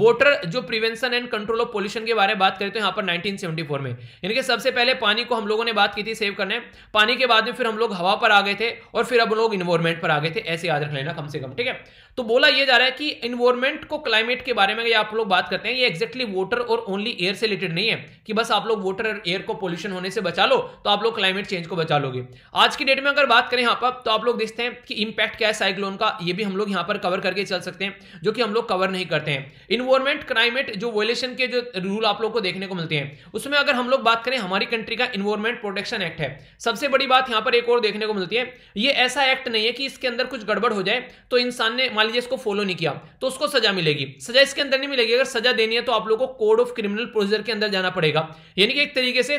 वोटर जो prevention and control of pollution के बारे में बात करें तो यहाँ पर नाइनटीन में यानी कि सबसे पहले पानी को हम लोगों ने बात की थी सेव करने पानी के बाद में फिर हम लोग हवा पर आ गए थे और फिर अब लोग इन्वायरमेंट पर आ गए थे ऐसे याद रख लेना कम से कम ठीक है तो बोला यह जा रहा है कि इन्वायरमेंट को क्लाइमेट के बारे में आप लोग बात करते हैं ये एक्जैक्टली वाटर और ओनली एयर से रिलेटेड नहीं है कि बस आप लोग वाटर और एयर को पोल्यूशन होने से बचा लो तो आप लोग क्लाइमेट चेंज को बचा लोगे आज की डेट में अगर बात करें यहाँ पर तो आप लोग देखते हैं कि इम्पैक्ट क्या है साइक्लोन का ये भी हम लोग यहाँ पर कवर करके चल सकते हैं जो कि हम लोग कवर नहीं करते हैं इन्वायरमेंट क्लाइमेट जो वोलेशन के जो रूल आप लोग को देखने को मिलते हैं उसमें अगर हम लोग बात करें हमारी कंट्री का इन्वायरमेंट प्रोटेक्शन एक्ट है सबसे बड़ी बात यहाँ पर एक और देखने को मिलती है ये ऐसा एक्ट नहीं है कि इसके अंदर कुछ गड़बड़ हो जाए तो इंसान ने लीजिए इसको फॉलो नहीं किया तो उसको सजा मिलेगी सजा इसके अंदर नहीं मिलेगी अगर सजा देनी है तो आप लोगों को कोड ऑफ क्रिमिनल प्रोसीजर के अंदर जाना पड़ेगा यानी कि एक तरीके से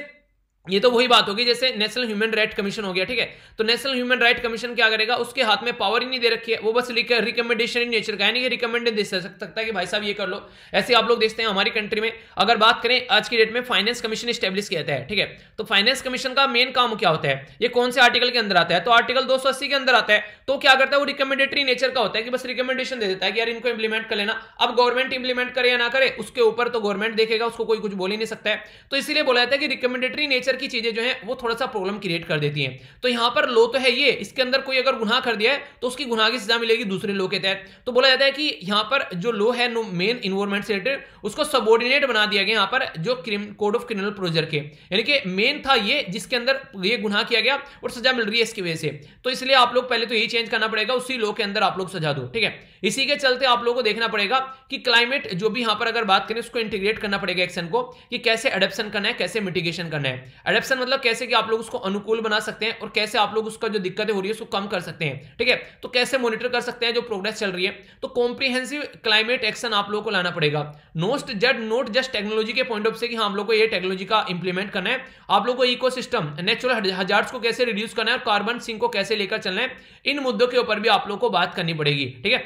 ये तो वही बात होगी जैसे नेशनल ह्यूमन राइट कमीशन हो गया ठीक है तो नेशनल ह्यूमन राइट कमीशन क्या करेगा उसके हाथ में पावर ही नहीं दे रखी है वो बस लिखकर रिकमेंडेशन इन नेचर का यानी कि रिकमेंडेशन दे सकता है कि भाई साहब ये कर लो ऐसे आप लोग देखते हैं हमारी कंट्री में अगर बात करें आज की डेट में फाइनेंस कमीशन स्टेब्लिश किया जाता है ठीक है तो फाइनेंस कमीशन का मेन काम क्या होता है ये कौन से आर्टिकल के अंदर आता है तो आर्टिकल दो के अंदर आता है तो क्या करता है वो रिकमेंडेटरी नेचर का होता है कि बस रिकमेंडेशन दे देता है कि यार इनको इंप्लीमेंट कर लेना अब गवर्नमेंट इंप्लीमेंट करे या ना करे उसके ऊपर तो गवर्नमेंट देखेगा उसको कोई कुछ बोल ही नहीं सकता है तो इसलिए बोला जाता है कि रिकमेंडेटरी नेचर की चीजें जो है वो थोड़ा सा प्रॉब्लम क्रिएट कर देती हैं तो यहां पर लो तो है ये इसके अंदर कोई अगर गुनाह कर दिया है तो उसकी गुनाह की सजा मिलेगी दूसरे लो के तहत तो बोला जाता है कि यहां पर जो लो है मेन इन्वायरमेंट से रिलेटेड उसको सबोर्डिनेट बना दिया गया यहां पर जो कोड ऑफ क्रिमिनल प्रोसीजर के यानी कि मेन था ये जिसके अंदर ये गुना किया गया और सजा मिल रही है इसकी वजह से तो इसलिए आप लोग पहले तो यही चेंज करना पड़ेगा उसी लो के अंदर आप लोग सजा दो ठीक है इसी के चलते आप लोगों को देखना पड़ेगा कि क्लाइमेट जो भी यहां पर अगर बात करें उसको इंटीग्रेट करना पड़ेगा एक्शन को कि कैसे अडेप्शन करना है कैसे मिटिगेशन करना है एडेप्शन मतलब कैसे कि आप लोग उसको अनुकूल बना सकते हैं और कैसे आप लोग उसका जो दिक्कतें हो रही है उसको कम कर सकते हैं ठीक है तो कैसे मॉनिटर कर सकते हैं जो प्रोग्रेस चल रही है तो कॉम्प्रीहेंसिव क्लाइमेट एक्शन आप लोगों को लाना पड़ेगा नोट जेड नोट जस्ट टेक्नोलॉजी के पॉइंट ऑफ से कि हम हाँ, लोग को ये टेक्नोलॉजी का इंप्लीमेंट करना है आप लोग को इको सिस्टम नेचुरल हजार्स को कैसे रिड्यूस करना है और कार्बन सिंह को कैसे लेकर चलना है इन मुद्दों के ऊपर भी आप लोग को बात करनी पड़ेगी ठीक है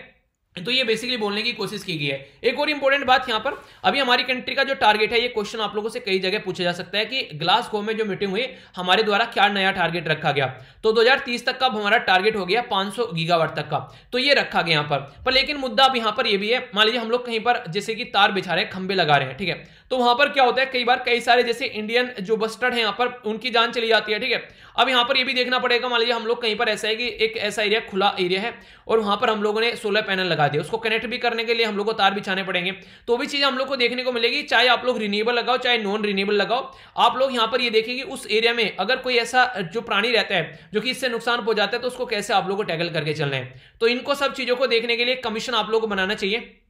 तो ये बेसिकली बोलने की कोशिश की गई है एक और इंपॉर्टेंट बात यहाँ पर अभी हमारी कंट्री का जो टारगेट है ये क्वेश्चन आप लोगों से कई जगह पूछा जा सकता है कि ग्लासगो में जो मीटिंग हुई हमारे द्वारा क्या नया टारगेट रखा गया तो 2030 तक का हमारा टारगेट हो गया 500 गीगावाट तक का तो ये रखा गया यहाँ पर पर लेकिन मुद्दा अब यहां पर यह भी है मान लीजिए हम लोग कहीं पर जैसे कि तार बिछा रहे हैं खंबे लगा रहे हैं ठीक है तो वहां पर क्या होता है कई बार कई सारे जैसे इंडियन जो बस्टर्ड है यहाँ पर उनकी जान चली जाती है ठीक है अब यहाँ पर ये भी देखना पड़ेगा मान लीजिए हम लोग कहीं पर ऐसा है कि एक ऐसा एरिया खुला एरिया है और वहां पर हम लोगों ने सोलर पैनल लगा दिया उसको कनेक्ट भी करने के लिए हम लोग को तार बिछाने पड़ेंगे तो भी चीज हम लोग को देखने को मिलेगी चाहे आप लोग रिन्यूएबल लगाओ चाहे नॉन रिन्यूएबल लगाओ आप लोग यहाँ पर ये देखेंगे उस एरिया में अगर कोई ऐसा जो प्राणी रहता है जो कि इससे नुकसान पहुंचाता है तो उसको कैसे आप लोग को टैगल करके चलना है तो इनको सब चीजों को देखने के लिए कमीशन आप लोग को बनाना चाहिए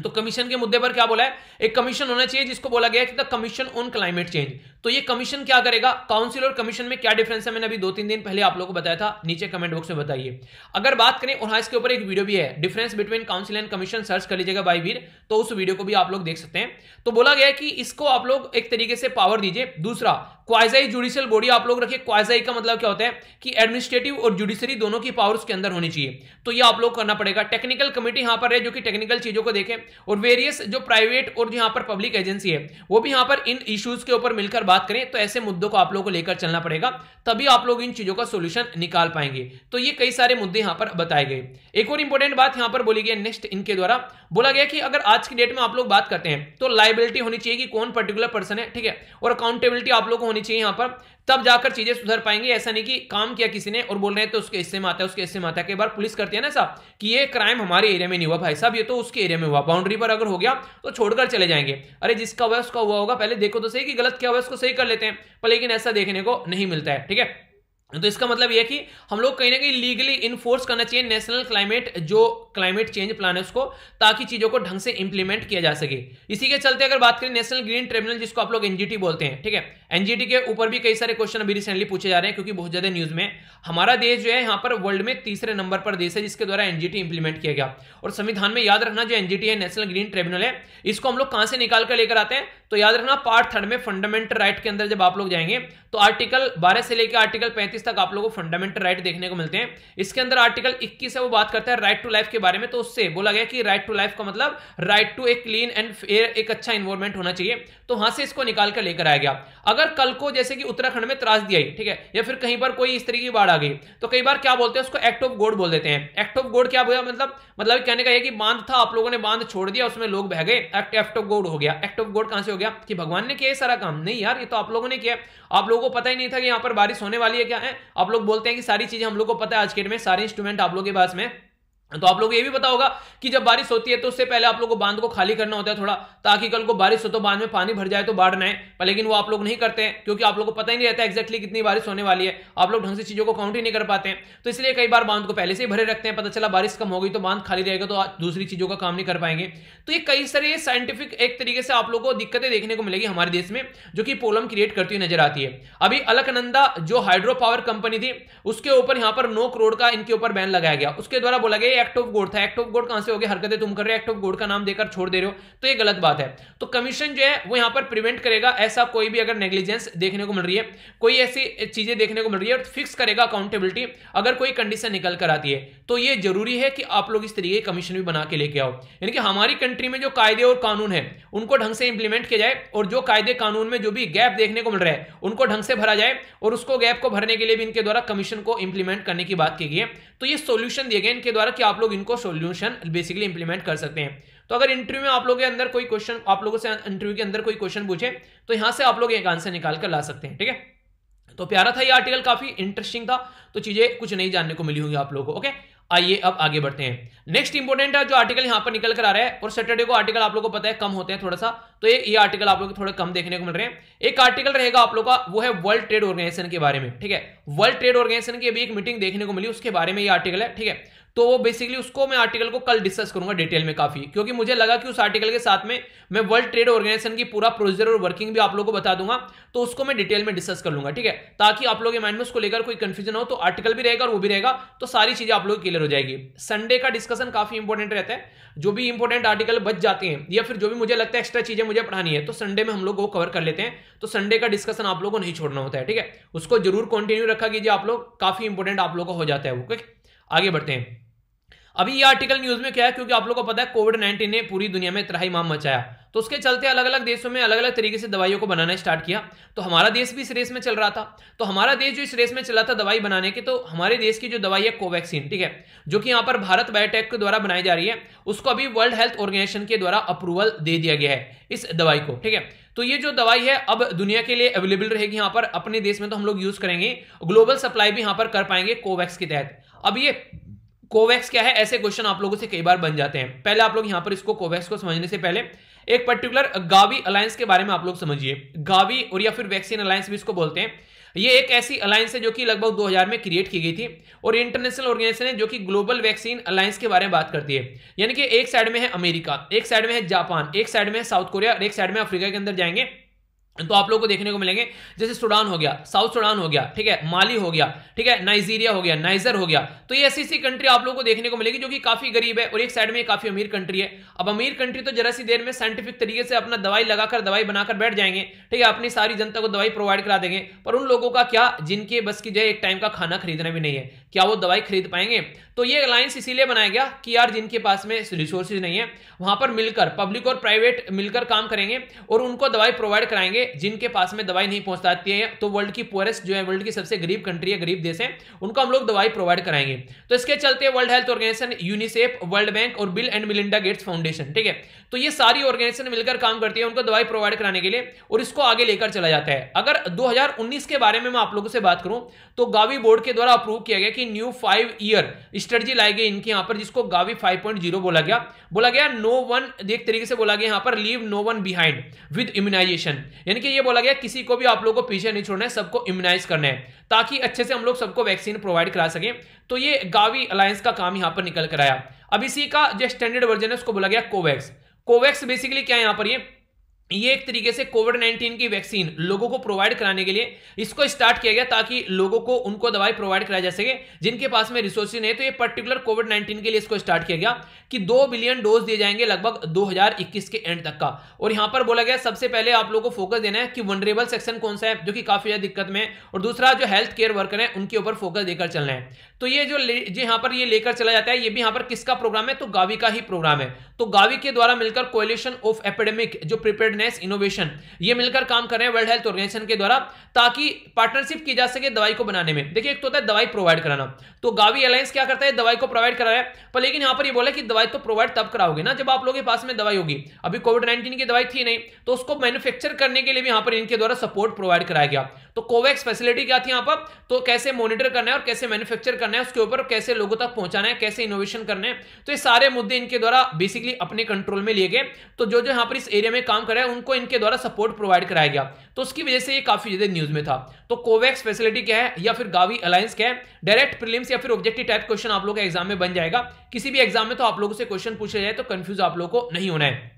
तो कमीशन के मुद्दे पर क्या बोला है एक कमीशन होना चाहिए जिसको बोला गया कि the commission on climate change तो ये कमीशन क्या करेगा काउंसिल और कमीशन में क्या डिफरेंस है मैंने अभी दो तीन दिन पहले आप लोगों को बताया था नीचे कमेंट बॉक्स में बताइए अगर बात करें और हाँ इसके ऊपर एक वीडियो भी है difference between council and commission search कर लीजिएगा भाई वीर तो उस वीडियो को भी आप लोग देख सकते हैं तो बोला गया कि इसको आप लोग एक तरीके से पावर दीजिए दूसरा क्वाइजाई जुडिशियल बॉडी आप लोग रखिए क्वाइजाई का मतलब क्या होता है कि एडमिनिस्ट्रेटिव और जुडिशरी दोनों की पावर उसके अंदर होनी चाहिए तो ये आप लोग करना पड़ेगा टेक्निकल कमेटी यहां पर है जो कि टेक्निकल चीजों को देखें और वेरियस जो प्राइवेट और जो यहां पर पब्लिक एजेंसी है वो भी यहां पर इन इश्यूज के ऊपर मिलकर बात करें तो ऐसे मुद्दों को आप लोगों को लेकर चलना पड़ेगा तभी आप लोग इन चीज़ों का सोल्यूशन निकाल पाएंगे तो ये कई सारे मुद्दे यहां पर बताए गए एक और इंपॉर्टेंट बात यहां पर बोली गई नेक्स्ट इनके द्वारा बोला गया कि अगर आज की डेट में आप लोग बात करते हैं तो लाइबिलिटी होनी चाहिए कि कौन पर्टिकुलर पर्सन है ठीक है और अकाउंटेबिलिटी आप लोग को होनी चाहिए यहाँ पर तब जाकर चीजें सुधर पाएंगे ऐसा नहीं कि काम किया किसी ने और बोल रहे हैं तो उसके हिस्से में आता है उसके हिस्से में आता है कई बार पुलिस करती है ना साहब कि ये क्राइम हमारे एरिया में नहीं हुआ भाई साहब ये तो उसके एरिया में हुआ बाउंड्री पर अगर हो गया तो छोड़कर चले जाएंगे अरे जिसका हुआ उसका हुआ होगा पहले देखो तो सही कि गलत क्या हुआ उसको सही कर लेते हैं पर लेकिन ऐसा देखने को नहीं मिलता है ठीक है तो इसका मतलब यह कि हम लोग कहीं ना कहीं लीगली इन्फोर्स करना चाहिए नेशनल क्लाइमेट जो क्लाइमेट चेंज प्लान है उसको ताकि चीजों को ढंग से इंप्लीमेंट किया जा सके इसी के चलते अगर बात करें नेशनल ग्रीन ट्रिब्यूनल जिसको आप लोग एनजीटी बोलते हैं ठीक है एनजीटी के ऊपर भी कई सारे क्वेश्चन अभी रिसेंटली पूछे जा रहे हैं क्योंकि बहुत ज्यादा न्यूज में हमारा देश जो है यहाँ पर वर्ल्ड में तीसरे नंबर पर देश है जिसके द्वारा एनजीटी इंप्लीमेंट किया गया और संविधान में याद रखना जो एनजीटी है नेशनल ग्रीन ट्रिब्यूनल है इसको हम लोग कहां से निकाल कर लेकर आते हैं तो याद रखना पार्ट थर्ड में फंडामेंटल राइट के अंदर जब आप लोग जाएंगे तो आर्टिकल 12 से लेकर आर्टिकल 35 तक आप लोगों को फंडामेंटल राइट देखने को मिलते हैं इसके अंदर आर्टिकल 21 है वो बात करता है राइट टू लाइफ के बारे में तो उससे बोला गया कि राइट टू लाइफ का मतलब right to a clean and fair एक अच्छा इन्वायरमेंट होना चाहिए तो वहां से इसको निकाल कर लेकर आया गया अगर कल को जैसे कि उत्तराखंड में त्रास दिया ठीक है या फिर कहीं पर कोई इस तरीके की बाढ़ आ गई तो कई बार क्या बोलते हैं उसको एक्ट ऑफ गोड बोल देते हैं एक्ट ऑफ गोड क्या बोला मतलब मतलब कहने का यह कि बांध था आप लोगों ने बांध छोड़ दिया उसमें लोग बह गए एक्ट ऑफ गोड हो गया एक्ट ऑफ गोड कहां से हो गया कि भगवान ने किया सारा काम नहीं यार ये तो आप लोगों ने किया आप लोग लोगों को पता ही नहीं था कि यहाँ पर बारिश होने वाली है क्या है आप लोग बोलते हैं कि सारी चीजें हम लोग को पता है आज के डेट में सारे इंस्ट्रूमेंट आप लोगों के पास में तो आप लोग ये भी पता होगा कि जब बारिश होती है तो उससे पहले आप लोग को बांध को खाली करना होता है थोड़ा ताकि कल को बारिश हो तो बांध में पानी भर जाए तो बाढ़ ना आए पर लेकिन वो आप लोग नहीं करते हैं क्योंकि आप लोग को पता ही नहीं रहता एक्जैक्टली कितनी बारिश होने वाली है आप लोग ढंग से चीजों को काउंट ही नहीं कर पाते हैं तो इसलिए कई बार बांध को पहले से ही भरे रखते हैं पता चला बारिश कम हो गई तो बांध खाली रहेगा तो दूसरी चीजों का काम नहीं कर पाएंगे तो ये कई सारे साइंटिफिक एक तरीके से आप लोग को दिक्कतें देखने को मिलेगी हमारे देश में जो कि प्रॉब्लम क्रिएट करती हुई नजर आती है अभी अलकनंदा जो हाइड्रो पावर कंपनी थी उसके ऊपर यहाँ पर नौ करोड़ का इनके ऊपर बैन लगाया गया उसके द्वारा बोला गया एक्ट ऑफ गोड था एक्ट ऑफ गोड कहां से हो गया हरकतें तुम कर रहे हो एक्ट ऑफ गोड का नाम देकर छोड़ दे रहे हो तो ये गलत बात है तो कमीशन जो है वो यहां पर प्रिवेंट करेगा ऐसा कोई भी अगर नेग्लिजेंस देखने को मिल रही है कोई ऐसी चीजें देखने को मिल रही है और फिक्स करेगा अकाउंटेबिलिटी अगर कोई कंडीशन निकल कर आती है तो ये जरूरी है कि आप लोग इस तरीके की कमीशन भी बना के लेके आओ यानी कि हमारी कंट्री में जो कायदे और कानून है उनको ढंग से इंप्लीमेंट किया जाए और जो कायदे कानून में जो भी गैप देखने को मिल रहा है उनको ढंग से भरा जाए और उसको गैप को भरने के लिए भी इनके द्वारा कमीशन को इंप्लीमेंट करने की बात की गई है तो ये सोल्यूशन दिए गए इनके द्वारा कि आप लोग इनको सोल्यूशन बेसिकली इंप्लीमेंट कर सकते हैं तो अगर इंटरव्यू में आप लोगों के अंदर कोई क्वेश्चन आप लोगों से इंटरव्यू के अंदर कोई क्वेश्चन पूछे तो यहां से आप लोग एक आंसर निकाल कर ला सकते हैं ठीक है तो प्यारा था ये आर्टिकल काफी इंटरेस्टिंग था तो चीजें कुछ नहीं जानने को मिली होंगी आप लोगों को ओके आइए अब आगे बढ़ते हैं नेक्स्ट इंपॉर्टेंट है जो आर्टिकल यहां पर निकल कर आ रहा है और सैटरडे को आर्टिकल आप लोगों को पता है कम होते हैं थोड़ा सा तो ये ये आर्टिकल आप लोग थोड़े कम देखने को मिल रहे हैं एक आर्टिकल रहेगा आप लोग का वो है वर्ल्ड ट्रेड ऑर्गेनाइजेशन के बारे में ठीक है वर्ल्ड ट्रेड ऑर्गेनाइजेशन की अभी एक मीटिंग देखने को मिली उसके बारे में ये आर्टिकल है ठीक है तो वो बेसिकली उसको मैं आर्टिकल को कल डिस्कस करूंगा डिटेल में काफी क्योंकि मुझे लगा कि उस आर्टिकल के साथ में मैं वर्ल्ड ट्रेड ऑर्गेनाइजेशन की पूरा प्रोसीजर और वर्किंग भी आप लोगों को बता दूंगा तो उसको मैं डिटेल में डिस्कस कर लूंगा ठीक है ताकि आप लोगों के माइंड में उसको लेकर कोई कंफ्यूजन हो तो आर्टिकल भी रहेगा और वो भी रहेगा तो सारी चीजें आप लोग क्लियर हो जाएगी संडे का डिस्कशन काफी इंपॉर्टेंट रहता है जो भी इंपॉर्टेंट आर्टिकल बच जाते हैं या फिर जो भी मुझे लगता है एक्स्ट्रा चीजें मुझे पढ़ानी है तो संडे में हम लोग वो कवर कर लेते हैं तो संडे का डिस्कशन आप लोग को नहीं छोड़ना होता है ठीक है उसको जरूर कंटिन्यू रखा कीजिए आप लोग काफी इंपॉर्टेंट आप लोग का हो जाता है वो आगे बढ़ते हैं अभी ये आर्टिकल न्यूज में क्या है क्योंकि आप लोग को पता है कोविड नाइन्टीन ने पूरी दुनिया में त्राही माम मचाया तो उसके चलते अलग अलग देशों में अलग अलग तरीके से दवाइयों को बनाना स्टार्ट किया तो हमारा देश भी इस रेस में चल रहा था तो हमारा देश जो इस रेस में चला था दवाई बनाने के तो हमारे देश की जो दवाई है कोवैक्सीन ठीक है जो कि यहाँ पर भारत बायोटेक के द्वारा बनाई जा रही है उसको अभी वर्ल्ड हेल्थ ऑर्गेनाइजेशन के द्वारा अप्रूवल दे दिया गया है इस दवाई को ठीक है तो ये जो दवाई है अब दुनिया के लिए अवेलेबल रहेगी यहाँ पर अपने देश में तो हम लोग यूज करेंगे ग्लोबल सप्लाई भी यहाँ पर कर पाएंगे कोवैक्स के तहत अब ये कोवैक्स क्या है ऐसे क्वेश्चन आप लोगों से कई बार बन जाते हैं पहले आप लोग यहां पर इसको कोवैक्स को समझने से पहले एक पर्टिकुलर गावी अलायंस के बारे में आप लोग समझिए गावी और या फिर वैक्सीन अलायंस भी इसको बोलते हैं ये एक ऐसी अलायंस है जो कि लगभग 2000 में क्रिएट की गई थी और इंटरनेशनल ऑर्गेनाइजेशन है जो कि ग्लोबल वैक्सीन अलायंस के बारे में बात करती है यानी कि एक साइड में है अमेरिका एक साइड में है जापान एक साइड में है साउथ कोरिया और एक साइड में अफ्रीका के अंदर जाएंगे तो आप लोगों को देखने को मिलेंगे जैसे सूडान हो गया साउथ सूडान हो गया ठीक है माली हो गया ठीक है नाइजीरिया हो गया नाइजर हो गया तो ये ऐसी ऐसी कंट्री आप लोगों को देखने को मिलेगी जो कि काफी गरीब है और एक साइड में काफी अमीर कंट्री है अब अमीर कंट्री तो जरा सी देर में साइंटिफिक तरीके से अपना दवाई लगाकर दवाई बनाकर बैठ जाएंगे ठीक है अपनी सारी जनता को दवाई प्रोवाइड करा देंगे पर उन लोगों का क्या जिनके बस की जो एक टाइम का खाना खरीदना भी नहीं है क्या वो दवाई खरीद पाएंगे तो ये अलायंस इसीलिए बनाया गया कि यार जिनके पास में रिसोर्सेज नहीं है वहां पर मिलकर पब्लिक और प्राइवेट मिलकर काम करेंगे और उनको दवाई प्रोवाइड कराएंगे जिनके पास में दवाई नहीं पहुंच पाती है तो वर्ल्ड की पोरेस्ट जो है वर्ल्ड की सबसे गरीब कंट्री है गरीब देश है उनको हम लोग दवाई प्रोवाइड कराएंगे तो इसके चलते World Health Organization UNICEF World Bank और Bill and Melinda Gates Foundation ठीक है तो ये सारी ऑर्गेनाइजेशन मिलकर काम करती है उनको दवाई प्रोवाइड कराने के लिए और इसको आगे लेकर चला जाता है अगर दो के बारे में मैं आप लोगों से बात करूं तो गावी बोर्ड के द्वारा अप्रूव किया गया कि न्यू फाइव ईयर स्ट्रेटी लाई गई इनके यहां पर जिसको गावी फाइव बोला गया बोला गया नो वन एक तरीके से बोला गया यहां पर leave no one behind with immunization यानी कि ये बोला गया किसी को भी आप लोगों को पीछे नहीं छोड़ना है सबको इम्यूनाइज करना है ताकि अच्छे से हम लोग सबको वैक्सीन प्रोवाइड करा सकें तो ये गावी अलायंस का काम यहाँ पर निकल कर आया अब इसी का जो स्टैंडर्ड वर्जन है उसको बोला गया कोवैक्स कोवैक्स बेसिकली क्या है यहाँ पर ये ये एक तरीके से कोविड 19 की वैक्सीन लोगों को प्रोवाइड कराने के लिए इसको स्टार्ट किया गया ताकि लोगों को उनको दवाई प्रोवाइड कराई जा सके जिनके पास में रिसोर्स नहीं तो ये पर्टिकुलर कोविड 19 के लिए इसको स्टार्ट किया गया कि दो बिलियन डोज दिए जाएंगे लगभग 2021 के एंड तक का और यहां पर बोला गया सबसे पहले आप लोगों को फोकस देना है कि वनरेबल सेक्शन कौन सा है जो कि काफी ज्यादा दिक्कत में है और दूसरा जो हेल्थ केयर वर्कर है उनके ऊपर फोकस देकर चलना है तो ये जो यहां पर ये लेकर चला जाता है ये भी यहां पर किसका प्रोग्राम है तो गावी का ही प्रोग्राम है तो गावी के द्वारा मिलकर कोलेशन ऑफ एपेडेमिक जो प्रिपेयरनेस इनोवेशन ये मिलकर काम कर रहे हैं वर्ल्ड हेल्थ ऑर्गेनाइजेशन के द्वारा ताकि पार्टनरशिप की जा सके दवाई को बनाने में देखिए एक तो होता है दवाई प्रोवाइड कराना तो गावी अलायंस क्या करता है दवाई को प्रोवाइड करा रहा है पर लेकिन यहां पर ये बोला कि दवाई दवाई तो प्रोवाइड तब कराओगे ना जब आप लोगों के पास में दवाई होगी अभी कोविड नाइन्टीन की दवाई थी नहीं तो उसको मैन्युफैक्चर करने के लिए भी यहाँ पर इनके द्वारा सपोर्ट प्रोवाइड कराया गया तो कोवैक्स फैसिलिटी क्या थी यहाँ पर तो कैसे मॉनिटर करना है और कैसे मैन्युफैक्चर करना है उसके ऊपर कैसे लोगों तक पहुंचाना है कैसे इनोवेशन करना है तो ये सारे मुद्दे इनके द्वारा बेसिकली अपने कंट्रोल में लिए गए तो जो जो यहाँ पर इस एरिया में काम कर रहे हैं उनको इनके द्वारा सपोर्ट प्रोवाइड कराया गया तो उसकी वजह से ये काफी ज्यादा न्यूज में था तो कोवैक्स फैसिलिटी क्या है या फिर गावी अलायंस क्या है डायरेक्ट प्रिलिम्स या फिर ऑब्जेक्टिव टाइप क्वेश्चन आप लोग एग्जाम में बन जाएगा किसी भी एग्जाम में तो आप लोगों से क्वेश्चन पूछा जाए तो कंफ्यूज आप लोगों को नहीं होना है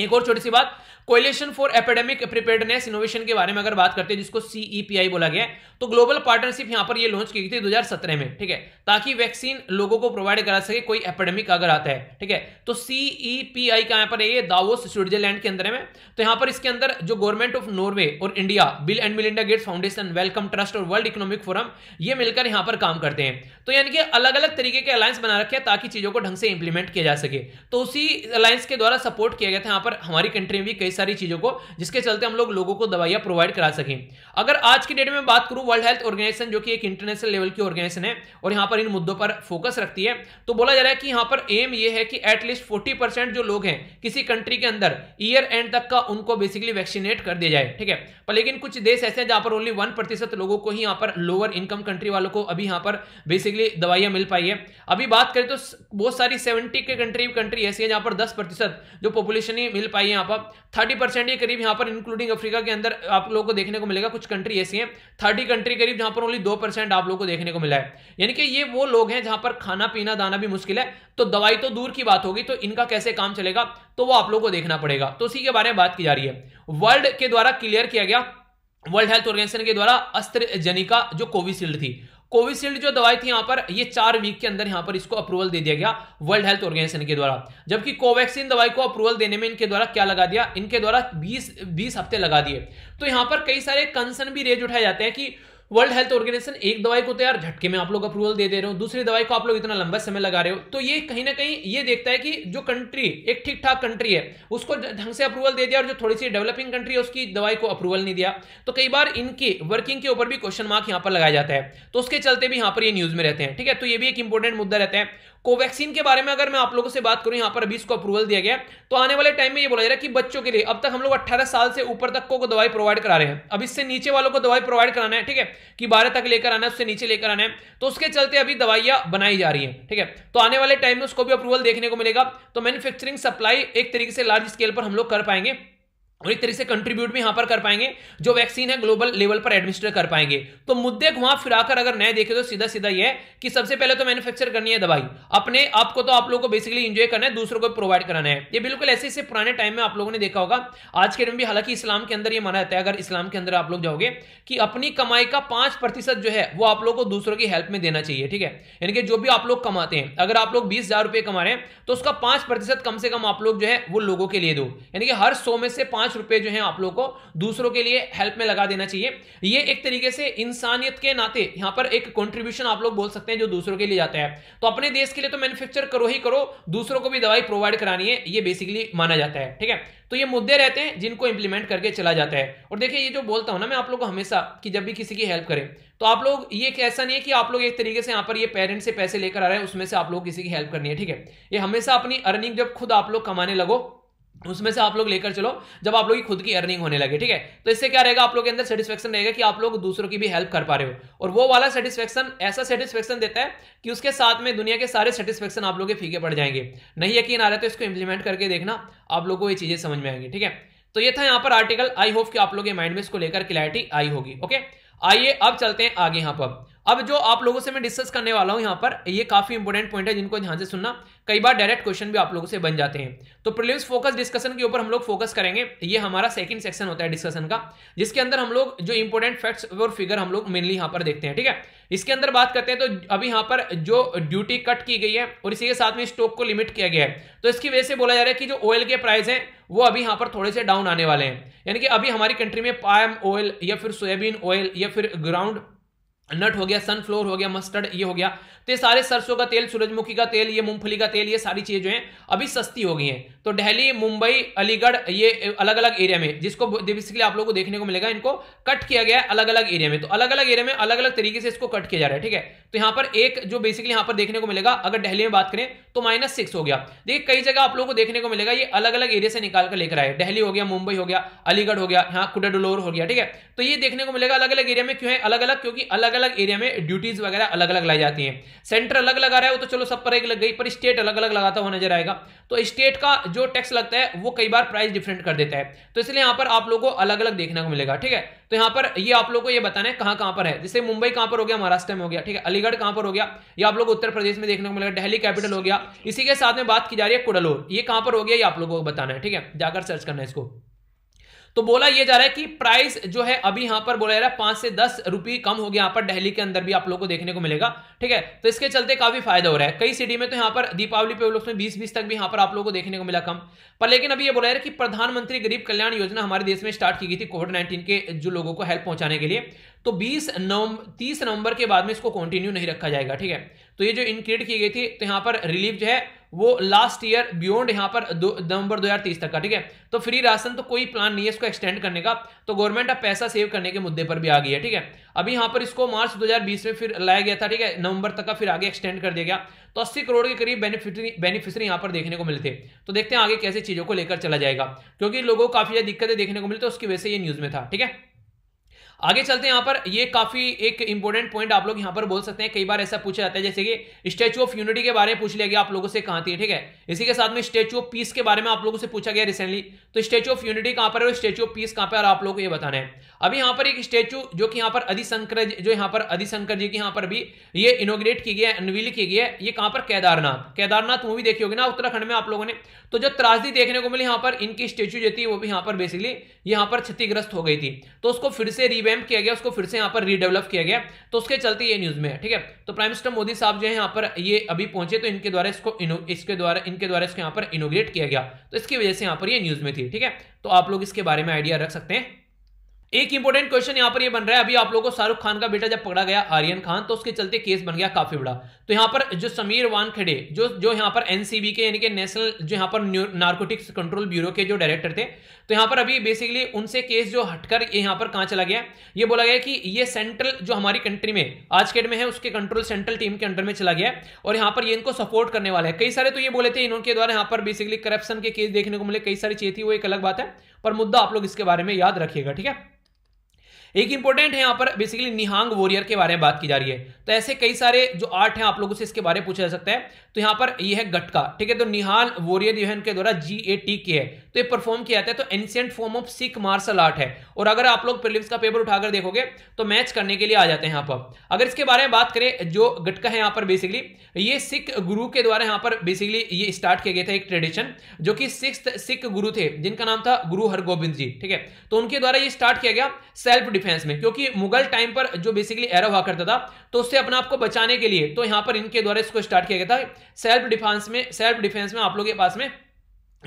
एक और छोटी सी बात coalition for epidemic preparedness innovation के बारे में अगर बात करते हैं जिसको सीईपीआई e बोला गया तो ग्लोबल पार्टनरशिप यहां पर ये लॉन्च की गई थी 2017 में ठीक है ताकि वैक्सीन लोगों को प्रोवाइड करा सके कोई एपेडेमिक अगर आता है ठीक है तो सीईपीआई e का यहां पर है ये दावोस स्विट्जरलैंड के अंदर में तो यहां पर इसके अंदर जो गवर्नमेंट ऑफ नॉर्वे और India Bill and Melinda Gates Foundation Wellcome Trust और वर्ल्ड इकोनॉमिक फोरम ये मिलकर यहां पर काम करते हैं तो यानी कि अलग अलग तरीके के अलायंस बना रखे हैं ताकि चीजों को ढंग से इंप्लीमेंट किया जा सके तो उसी अलायंस के द्वारा सपोर्ट किया गया था यहां पर हमारी कंट्री में भी कई कई सारी चीज़ों को जिसके चलते हम लोग लोगों को दवाइयां प्रोवाइड करा सकें अगर आज की डेट में बात करूं वर्ल्ड हेल्थ ऑर्गेनाइजेशन जो कि एक इंटरनेशनल लेवल की ऑर्गेनाइजेशन है और यहां पर इन मुद्दों पर फोकस रखती है तो बोला जा रहा है कि यहां पर एम यह है कि एटलीस्ट फोर्टी जो लोग हैं किसी कंट्री के अंदर ईयर एंड तक का उनको बेसिकली वैक्सीनेट कर दिया जाए ठीक है पर लेकिन कुछ देश ऐसे हैं जहां पर ओनली वन लोगों को ही यहां पर लोअर इनकम कंट्री वालों को अभी यहां पर बेसिकली दवाइयां मिल पाई है अभी बात करें तो बहुत सारी सेवेंटी के कंट्री कंट्री ऐसी है जहां पर दस प्रतिशत जो पॉपुलेशन ही मिल पाई है यहां पर थर्टी परसेंट के करीब यहाँ पर इंक्लूडिंग अफ्रीका के अंदर आप लोगों को देखने को मिलेगा कुछ कंट्री ऐसी हैं थर्टी कंट्री करीब जहाँ पर ओनली दो परसेंट आप लोगों को देखने को मिला है यानी कि ये वो लोग हैं जहाँ पर खाना पीना दाना भी मुश्किल है तो दवाई तो दूर की बात होगी तो इनका कैसे काम चलेगा तो वो आप लोगों को देखना पड़ेगा तो उसी के बारे में बात की जा रही है वर्ल्ड के द्वारा क्लियर किया गया वर्ल्ड हेल्थ ऑर्गेनाइजेशन के द्वारा अस्त्र जनिका जो कोविशील्ड थी कोविशील्ड जो दवाई थी यहां पर ये चार वीक के अंदर यहां पर इसको अप्रूवल दे दिया गया वर्ल्ड हेल्थ ऑर्गेनाइजेशन के द्वारा जबकि कोवैक्सीन दवाई को अप्रूवल देने में इनके द्वारा क्या लगा दिया इनके द्वारा बीस बीस हफ्ते लगा दिए तो यहां पर कई सारे कंसर्न भी रेज उठाए जाते हैं कि वर्ल्ड हेल्थ ऑर्गेनाइजेशन एक दवाई को तो यार झटके में आप लोग अप्रूवल दे दे रहे हो दूसरी दवाई को आप लोग इतना लंबा समय लगा रहे हो तो ये कहीं ना कहीं ये देखता है कि जो कंट्री एक ठीक ठाक कंट्री है उसको ढंग से अप्रूवल दे दिया और जो थोड़ी सी डेवलपिंग कंट्री है उसकी दवाई को अप्रूवल नहीं दिया तो कई बार इनकी वर्किंग के ऊपर भी क्वेश्चन मार्क यहां पर लगाया जाता है तो उसके चलते भी यहां पर ये न्यूज में रहते हैं ठीक है तो ये भी एक इंपॉर्टेंट मुद्दा रहता है कोवैक्सीन के बारे में अगर मैं आप लोगों से बात करूं यहां पर अभी इसको अप्रूवल दिया गया तो आने वाले टाइम में ये बोला जा रहा है कि बच्चों के लिए अब तक हम लोग अट्ठारह साल से ऊपर तक को, को दवाई प्रोवाइड करा रहे हैं अब इससे नीचे वालों को दवाई प्रोवाइड कराना है ठीक है कि बारह तक लेकर आना है उससे नीचे लेकर आना है तो उसके चलते अभी दवाइयां बनाई जा रही है ठीक है तो आने वाले टाइम में उसको भी अप्रूवल देखने को मिलेगा तो मैन्युफैक्चरिंग सप्लाई एक तरीके से लार्ज स्केल पर हम लोग कर पाएंगे और एक तरीके से कंट्रीब्यूट भी यहां पर कर पाएंगे जो वैक्सीन है ग्लोबल लेवल पर एडमिनिस्टर कर पाएंगे तो मुद्दे घुमा फिराकर अगर नए देखे तो सीधा सीधा ये कि सबसे पहले तो मैन्युफैक्चर करनी है दवाई अपने आप को तो आप लोगों को बेसिकली इंजॉय करना है दूसरों को प्रोवाइड कराना है ये बिल्कुल ऐसे ऐसे पुराने टाइम में आप लोगों ने देखा होगा आज के टाइम भी हालांकि इस्लाम के अंदर यह माना जाता है अगर इस्लाम के अंदर आप लोग जाओगे कि अपनी कमाई का पांच प्रतिशत जो है वो आप लोग को दूसरों की हेल्प में देना चाहिए ठीक है यानी कि जो भी आप लोग कमाते हैं अगर आप लोग बीस हजार रुपए कमा रहे हैं तो उसका पांच प्रतिशत कम से कम आप लोग जो है वो लोगों के लिए दो यानी कि हर सौ में से पांच पचास रुपए जो है आप लोगों को दूसरों के लिए हेल्प में लगा देना चाहिए ये एक तरीके से इंसानियत के नाते यहां पर एक कॉन्ट्रीब्यूशन आप लोग बोल सकते हैं जो दूसरों के लिए जाता है तो अपने देश के लिए तो मैन्युफैक्चर करो ही करो दूसरों को भी दवाई प्रोवाइड करानी है ये बेसिकली माना जाता है ठीक है तो ये मुद्दे रहते हैं जिनको इंप्लीमेंट करके चला जाता है और देखिए ये जो बोलता हूं ना मैं आप लोगों को हमेशा कि जब भी किसी की हेल्प करें तो आप लोग ये ऐसा नहीं है कि आप लोग एक तरीके से यहां पर ये पेरेंट्स से पैसे लेकर आ रहे हैं उसमें से आप लोग किसी की हेल्प करनी है ठीक है ये हमेशा अपनी अर्निंग जब खुद आप लोग कमाने लगो उसमें से आप लोग लेकर चलो जब आप लोग की खुद की अर्निंग होने लगे ठीक है तो इससे क्या रहेगा आप लोग के अंदर सेटिस्फेक्शन रहेगा कि आप लोग दूसरों की भी हेल्प कर पा रहे हो और वो वाला सेटिस्फेक्शन ऐसा सेटिस्फेक्शन देता है कि उसके साथ में दुनिया के सारे सेटिस्फेक्शन आप लोग के फीके पड़ जाएंगे नहीं यकीन आ रहा तो इसको इंप्लीमेंट करके देखना आप लोग को ये चीजें समझ में आएंगी ठीक है तो ये था यहाँ पर आर्टिकल आई होप कि आप लोग के माइंड में इसको लेकर क्लैरिटी आई होगी ओके आइए अब चलते हैं आगे यहाँ पर अब जो आप लोगों से मैं डिस्कस करने वाला हूं यहाँ पर ये काफी इंपॉर्टेंट पॉइंट है जिनको ध्यान से सुनना कई बार डायरेक्ट क्वेश्चन भी आप लोगों से बन जाते हैं तो प्रिलिम्स फोकस डिस्कशन के ऊपर हम लोग फोकस करेंगे ये हमारा सेकंड सेक्शन होता है डिस्कशन का जिसके अंदर हम लोग जो इंपॉर्टेंट फैक्ट्स और फिगर हम लोग मेनली यहाँ पर देखते हैं ठीक है इसके अंदर बात करते हैं तो अभी यहाँ पर जो ड्यूटी कट की गई है और इसी के साथ में स्टॉक को लिमिट किया गया है तो इसकी वजह से बोला जा रहा है कि जो ऑयल के प्राइस हैं वो अभी यहाँ पर थोड़े से डाउन आने वाले हैं यानी कि अभी हमारी कंट्री में पाम ऑयल या फिर सोयाबीन ऑयल या फिर ग्राउंड नट हो गया सनफ्लोर हो गया मस्टर्ड ये हो गया तो ये सारे सरसों का तेल सूरजमुखी का तेल ये मूंगफली का तेल ये सारी चीजें जो है अभी सस्ती हो गई हैं तो दिल्ली मुंबई अलीगढ़ ये अलग अलग एरिया में जिसको बेसिकली आप लोगों को देखने को मिलेगा इनको कट किया गया है अलग अलग एरिया में तो अलग अलग एरिया में अलग अलग तरीके से इसको कट किया जा रहा है ठीक है तो यहां पर एक जो बेसिकली यहां पर देखने को मिलेगा अगर डेहली में बात करें तो माइनस सिक्स हो गया देखिए कई जगह आप लोगों को देखने को मिलेगा ये अलग अलग एरिया से निकाल कर लेकर आए डेहली हो गया मुंबई हो गया अलीगढ़ हो गया यहाँ कुडाडोलोर हो गया ठीक है तो ये देखने को मिलेगा अलग अलग एरिया में क्यों है अलग अलग क्योंकि अलग अलग अलग एरिया में ड्यूटीज वगैरह अलग अलग लाई जाती हैं सेंटर अलग लगा रहा है वो तो चलो सब पर एक लग गई पर स्टेट अलग अलग लगाता हुआ नजर आएगा तो स्टेट का जो टैक्स लगता है वो कई बार प्राइस डिफरेंट कर देता है तो इसलिए यहाँ पर आप लोगों को अलग अलग देखने को मिलेगा ठीक है तो यहाँ पर ये आप लोग को ये बताना है कहाँ कहाँ पर है जैसे मुंबई कहाँ पर हो गया महाराष्ट्र में हो गया ठीक है अलीगढ़ कहाँ पर हो गया ये आप लोग उत्तर प्रदेश में देखने को मिलेगा डेली कैपिटल हो गया इसी के साथ में बात की जा रही है कुडलोर ये कहाँ पर हो गया ये आप लोगों को बताना है ठीक है जाकर सर्च करना है इसको तो बोला यह जा रहा है कि प्राइस जो है अभी यहां पर बोला जा रहा है पांच से दस रुपये कम हो गया यहां पर दिल्ली के अंदर भी आप लोग को देखने को मिलेगा ठीक है तो इसके चलते काफी फायदा हो रहा है कई सिटी में तो यहां पर दीपावली पे में बीस बीस तक भी यहां पर आप लोगों को देखने को मिला कम पर लेकिन अभी यह बोला जा रहा है कि प्रधानमंत्री गरीब कल्याण योजना हमारे देश में स्टार्ट की गई थी कोविड नाइन्टीन के जो लोगों को हेल्प पहुंचाने के लिए तो 20 नवंबर तीस नवंबर के बाद में इसको कंटिन्यू नहीं रखा जाएगा ठीक है तो ये जो इनक्रीड की गई थी तो यहां पर रिलीफ जो है वो लास्ट ईयर बियॉन्ड यहां पर नवंबर दो, 2030 तक का ठीक है तो फ्री राशन तो कोई प्लान नहीं है इसको एक्सटेंड करने का तो गवर्नमेंट अब पैसा सेव करने के मुद्दे पर भी आ गई है ठीक है अभी यहां पर इसको मार्च 2020 में फिर लाया गया था ठीक है नवंबर तक का फिर आगे एक्सटेंड कर दिया गया तो अस्सी करोड़ के करीब बेनिफिशरी बेनिफिशरी यहां पर देखने को मिलते थे तो देखते हैं आगे कैसे चीज़ों को लेकर चला जाएगा क्योंकि लोगों को काफ़ी ज़्यादा दिक्कतें देखने को मिलती तो उसकी वजह से ये न्यूज़ में था ठीक है आगे चलते हैं यहाँ पर ये काफी एक इंपॉर्टेंट पॉइंट आप लोग यहाँ पर बोल सकते हैं कई बार ऐसा पूछा जाता है जैसे कि स्टैचू ऑफ यूनिटी के बारे में पूछ लिया गया आप लोगों से कहाँ थी ठीक है इसी के साथ में स्टैचू ऑफ पीस के बारे में आप लोगों से पूछा गया रिसेंटली तो स्टैचू ऑफ यूनिटी कहाँ पर है और स्टैचू ऑफ पीस कहाँ पर आप लोग को ये बताना है अब यहां पर एक स्टेचू जो कि यहां पर अधिशंकर जो यहां पर अधिशंकर जी की यहां पर भी ये इनोग्रेट की गया है अनवील की गई है ये कहां पर केदारनाथ केदारनाथ मूवी देखी होगी ना उत्तराखंड में आप लोगों ने तो जो त्रासदी देखने को मिली यहां पर इनकी स्टेचू जो थी वो भी यहाँ पर बेसिकली यहाँ पर क्षतिग्रस्त हो गई थी तो उसको फिर से रिवैम्प किया गया उसको फिर से यहां पर रीडेवलप किया गया तो उसके चलते ये न्यूज में है ठीक है तो प्राइम मिनिस्टर मोदी साहब जो है यहाँ पर ये अभी पहुंचे तो इनके द्वारा इसको इसके द्वारा इनके द्वारा इसको यहाँ पर इनोग्रेट किया गया तो इसकी वजह से यहाँ पर ये न्यूज में थी ठीक है तो आप लोग इसके बारे में आइडिया रख सकते हैं एक इंपॉर्टेंट क्वेश्चन यहां पर ये बन रहा है अभी आप लोगों को शाहरुख खान का बेटा जब पकड़ा गया आर्यन खान तो उसके चलते केस बन गया काफी बड़ा तो यहां पर जो समीर वानखेड़े जो जो यहां पर एनसीबी के यानी कि नेशनल जो यहां पर नार्कोटिक्स कंट्रोल ब्यूरो के जो डायरेक्टर थे तो यहां पर अभी बेसिकली उनसे केस जो हटकर यहां पर कहां चला गया ये बोला गया कि ये सेंट्रल जो हमारी कंट्री में आज के में है उसके कंट्रोल सेंट्रल टीम के अंडर में चला गया और यहां पर ये इनको सपोर्ट करने वाला है कई सारे तो ये बोले थे इनके द्वारा यहां पर बेसिकली करप्शन के केस देखने को मिले कई सारी चीज थी वो एक अलग बात है पर मुद्दा आप लोग इसके बारे में याद रखिएगा ठीक है एक इंपॉर्टेंट है यहां पर बेसिकली निहांग वॉरियर के बारे में बात की जा रही है तो ऐसे कई सारे जो आर्ट हैं आप लोगों से इसके बारे में पूछा जा सकता है तो यहां पर यह है गटका ठीक है तो निहान वॉरियर जो है इनके द्वारा जी ए टी के है तो ये परफॉर्म किया जाता है तो ancient form of Sikh martial art है और अगर आप लोग प्रिलिम्स का पेपर उठाकर देखोगे तो मैच करने के लिए आ जाते हैं यहां पर अगर इसके बारे में बात करें जो गटका है यहां पर बेसिकली ये सिख गुरु के द्वारा यहां पर बेसिकली ये स्टार्ट किया गया था एक ट्रेडिशन जो कि सिक्स सिख गुरु थे जिनका नाम था गुरु हरगोबिंद जी ठीक है तो उनके द्वारा ये स्टार्ट किया गया सेल्फ डिफेंस में क्योंकि मुगल टाइम पर जो बेसिकली एरो हुआ करता था तो उससे अपने आप को बचाने के लिए तो यहां पर इनके द्वारा इसको स्टार्ट किया गया था सेल्फ डिफेंस में सेल्फ डिफेंस में आप लोगों के पास में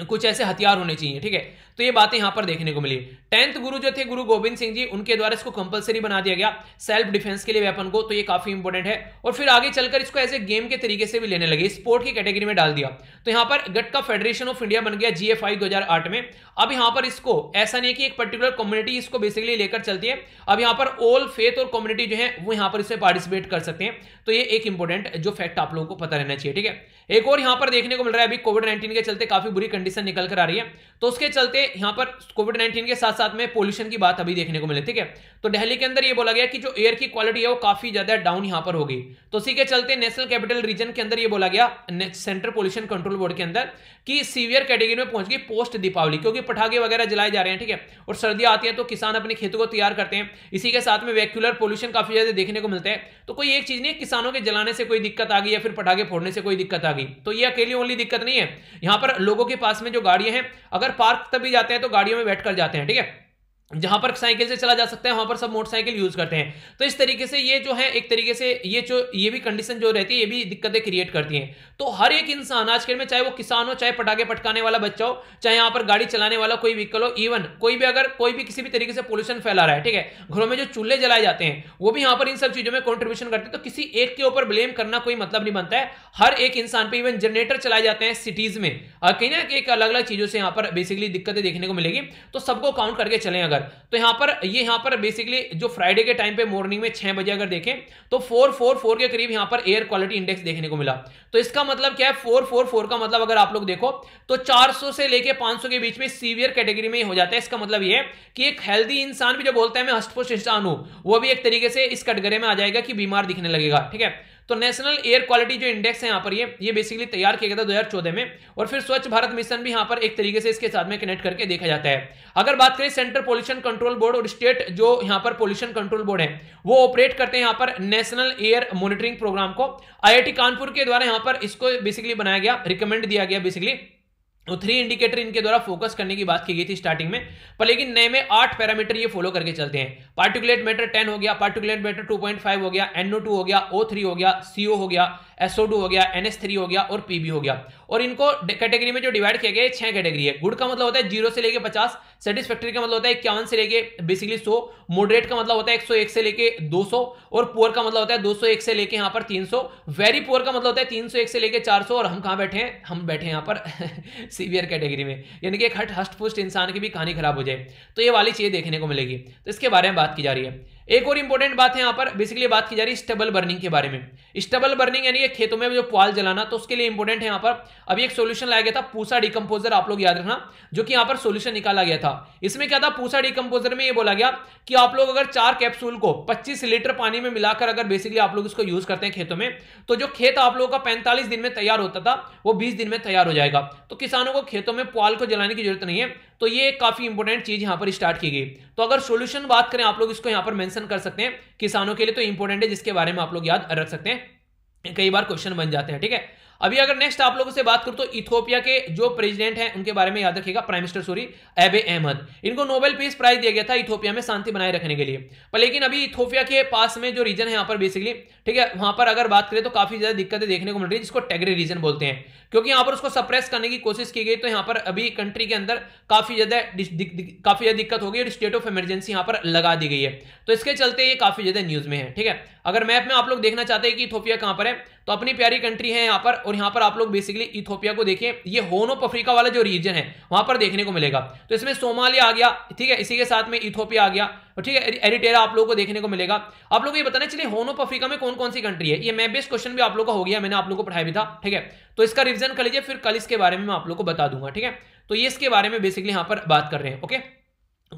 कुछ ऐसे हथियार होने चाहिए ठीक है तो ये बातें यहां पर देखने को मिली टेंथ गुरु जो थे गुरु गोविंद सिंह जी उनके द्वारा इसको कंपलसरी बना दिया गया सेल्फ डिफेंस के लिए वेपन को तो ये काफी इंपॉर्टेंट है और फिर आगे चलकर इसको एज ए गेम के तरीके से भी लेने लगे स्पोर्ट की कैटेगरी में डाल दिया तो यहां पर गट का फेडरेशन ऑफ इंडिया बन गया जीएफआई 2008 में अब यहां पर इसको ऐसा नहीं है कि एक पर्टिकुलर कम्युनिटी इसको बेसिकली लेकर चलती है अब यहां पर ऑल फेथ और कम्युनिटी जो है वो यहां पर इसमें पार्टिसिपेट कर सकते हैं तो ये एक इंपॉर्टेंट जो फैक्ट आप लोगों को पता रहना चाहिए ठीक है एक और यहां पर देखने को मिल रहा है अभी कोविड नाइन्टीन के चलते काफी बुरी कंडीशन निकल कर आ रही है तो उसके चलते यहां पर कोविड नाइन्टीन के साथ साथ में पोल्यूशन की बात अभी देखने को मिले ठीक है तो दिल्ली के अंदर ये बोला गया कि जो एयर की क्वालिटी है वो काफी ज्यादा डाउन यहां पर हो गई तो इसी के चलते नेशनल कैपिटल रीजन के अंदर ये बोला गया सेंट्रल पोल्यूशन कंट्रोल बोर्ड के अंदर कि सीवियर कैटेगरी में पहुंच गई पोस्ट दीपावली क्योंकि पटाखे वगैरह जलाए जा रहे हैं ठीक है और सर्दियां आती हैं तो किसान अपने खेतों को तैयार करते हैं इसी के साथ में वैक्यूलर पोल्यूशन काफी ज्यादा देखने को मिलता है तो कोई एक चीज नहीं किसानों के जलाने से कोई दिक्कत आ गई या फिर पटाखे फोड़ने से कोई दिक्कत आ गई तो ये अकेली ओनली दिक्कत नहीं है यहां पर लोगों के पास में जो गाड़ियां हैं अगर पार्क तभी जाते हैं तो गाड़ियों में बैठ कर जाते हैं ठीक है जहां पर साइकिल से चला जा सकता है वहां पर सब मोटरसाइकिल यूज करते हैं तो इस तरीके से ये जो है एक तरीके से ये जो ये भी कंडीशन जो रहती है ये भी दिक्कतें क्रिएट करती हैं तो हर एक इंसान आज के में चाहे वो किसान हो चाहे पटाखे पटकाने वाला बच्चा हो चाहे यहां पर गाड़ी चलाने वाला कोई व्हीकल हो इवन कोई भी अगर कोई भी किसी भी तरीके से पोल्यूशन फैला रहा है ठीक है घरों में जो चूल्हे जलाए जाते हैं वो भी यहां पर इन सब चीजों में कॉन्ट्रीब्यूशन करते हैं तो किसी एक के ऊपर ब्लेम करना कोई मतलब नहीं बनता है हर एक इंसान पर इवन जनरेटर चलाए जाते हैं सिटीज में कहीं ना कि अलग अलग चीजों से यहां पर बेसिकली दिक्कतें देखने को मिलेगी तो सबको काउंट करके चले अगर अगर तो यहां पर ये यहां पर बेसिकली जो फ्राइडे के टाइम पे मॉर्निंग में छह बजे अगर देखें तो फोर फोर फोर के करीब यहां पर एयर क्वालिटी इंडेक्स देखने को मिला तो इसका मतलब क्या है फोर फोर फोर का मतलब अगर आप लोग देखो तो 400 से लेके 500 के बीच में सीवियर कैटेगरी में ही हो जाता है इसका मतलब ये कि एक हेल्दी इंसान भी जो बोलता है मैं हस्तपुष्ट इंसान हूं वो भी एक तरीके से इस कटगरे में आ जाएगा कि बीमार दिखने लगेगा ठीक है तो नेशनल एयर क्वालिटी जो इंडेक्स है यहाँ पर ये ये बेसिकली तैयार किया गया था चौदह में और फिर स्वच्छ भारत मिशन भी यहाँ पर एक तरीके से इसके साथ में कनेक्ट करके देखा जाता है अगर बात करें सेंट्रल पोल्यूशन कंट्रोल बोर्ड और स्टेट जो यहाँ पर पोल्यूशन कंट्रोल बोर्ड है वो ऑपरेट करते हैं यहाँ पर नेशनल एयर मॉनिटरिंग प्रोग्राम को आई कानपुर के द्वारा यहाँ पर इसको बेसिकली बनाया गया रिकमेंड दिया गया बेसिकली तो थ्री इंडिकेटर इनके द्वारा फोकस करने की बात की गई थी स्टार्टिंग में पर लेकिन नए में आठ पैरामीटर ये फॉलो करके चलते हैं पार्टिकुलेट मैटर टेन हो गया particulate matter two point five हो गया एनओ टू हो गया ओ थ्री हो गया सीओ हो गया एसओ हो गया एन हो गया और पीबी हो गया और इनको कैटेगरी में जो डिवाइड किया गया छह कैटेगरी है गुड का मतलब होता है जीरो से लेके पचास सेटिस्फैक्ट्री का मतलब होता है इक्यावन से लेके बेसिकली सो मोडरेट का मतलब होता है एक से लेके दो और पुअर का मतलब होता है दो से लेके यहाँ पर तीन वेरी पुअर का मतलब होता है तीन से लेके चार और हम कहाँ बैठे हैं हम बैठे यहाँ पर सीवियर कैटेगरी में यानी कि एक हट हस्ट पुष्ट इंसान की भी कहानी खराब हो जाए तो ये वाली चीज़ देखने को मिलेगी तो इसके बारे में बात की जा रही है एक और इंपॉर्टेंट बात है यहाँ पर बेसिकली बात की जा रही है स्टबल बर्निंग के बारे में स्टबल बर्निंग यानी ये खेतों में जो पुआल जलाना तो उसके लिए इंपॉर्टेंट है यहाँ पर अभी एक सॉल्यूशन लाया गया था पूसा डिकम्पोजर आप लोग याद रखना जो कि यहाँ पर सोल्यूशन निकाला गया था इसमें क्या था पूसा डिकम्पोजर में ये बोला गया कि आप लोग अगर चार कैप्सूल को पच्चीस लीटर पानी में मिलाकर अगर बेसिकली आप लोग इसको यूज करते हैं खेतों में तो जो खेत आप लोगों का पैंतालीस दिन में तैयार होता था वो बीस दिन में तैयार हो जाएगा तो किसानों को खेतों में पुआल को जलाने की जरूरत नहीं है तो ये काफ़ी इंपोर्टेंट चीज़ यहाँ पर स्टार्ट की गई तो अगर सोल्यूशन बात करें आप लोग इसको यहां पर मैंशन कर सकते हैं किसानों के लिए तो इंपोर्टेंट है जिसके बारे में आप लोग याद रख सकते हैं कई बार क्वेश्चन बन जाते हैं ठीक है अभी अगर नेक्स्ट आप लोगों से बात करूं तो इथोपिया के जो प्रेसिडेंट हैं उनके बारे में याद रखिएगा प्राइम मिनिस्टर सॉरी एबे अहमद इनको नोबेल पीस प्राइज दिया गया था इथोपिया में शांति बनाए रखने के लिए पर लेकिन अभी इथोपिया के पास में जो रीजन है यहाँ पर बेसिकली ठीक है वहां पर अगर बात करें तो काफी ज्यादा दिक्कतें देखने को मिल रही है जिसको टेगरी रीजन बोलते हैं क्योंकि यहाँ पर उसको सप्रेस करने की कोशिश की गई तो यहाँ पर अभी कंट्री के अंदर काफी ज्यादा काफी ज्यादा दिक्कत हो गई और स्टेट ऑफ इमरजेंसी यहाँ पर लगा दी गई है तो इसके चलते ये काफी ज्यादा न्यूज में है ठीक है अगर मैप में आप लोग देखना चाहते हैं कि इथोपिया कहां पर है तो अपनी प्यारी कंट्री है यहाँ पर और यहाँ पर आप लोग बेसिकली इथोपिया को देखिए ये होन ऑफ अफ्रीका वाला जो रीजन है वहां पर देखने को मिलेगा तो इसमें सोमालिया आ गया ठीक है इसी के साथ में इथोपिया आ गया ठीक है एरिटेरा आप लोगों को देखने को मिलेगा आप लोग ये बताना चलिए होन ऑफ अफ्रीका में कौन कौन सी कंट्री है ये मैं बेस्ट क्वेश्चन भी आप लोग का हो गया मैंने आप लोग को पढ़ाया भी था ठीक है तो इसका रिविजन कर लीजिए फिर कल इसके बारे में आप लोग को बता दूंगा ठीक है तो ये इसके बारे में बेसिकली यहाँ पर बात कर रहे हैं ओके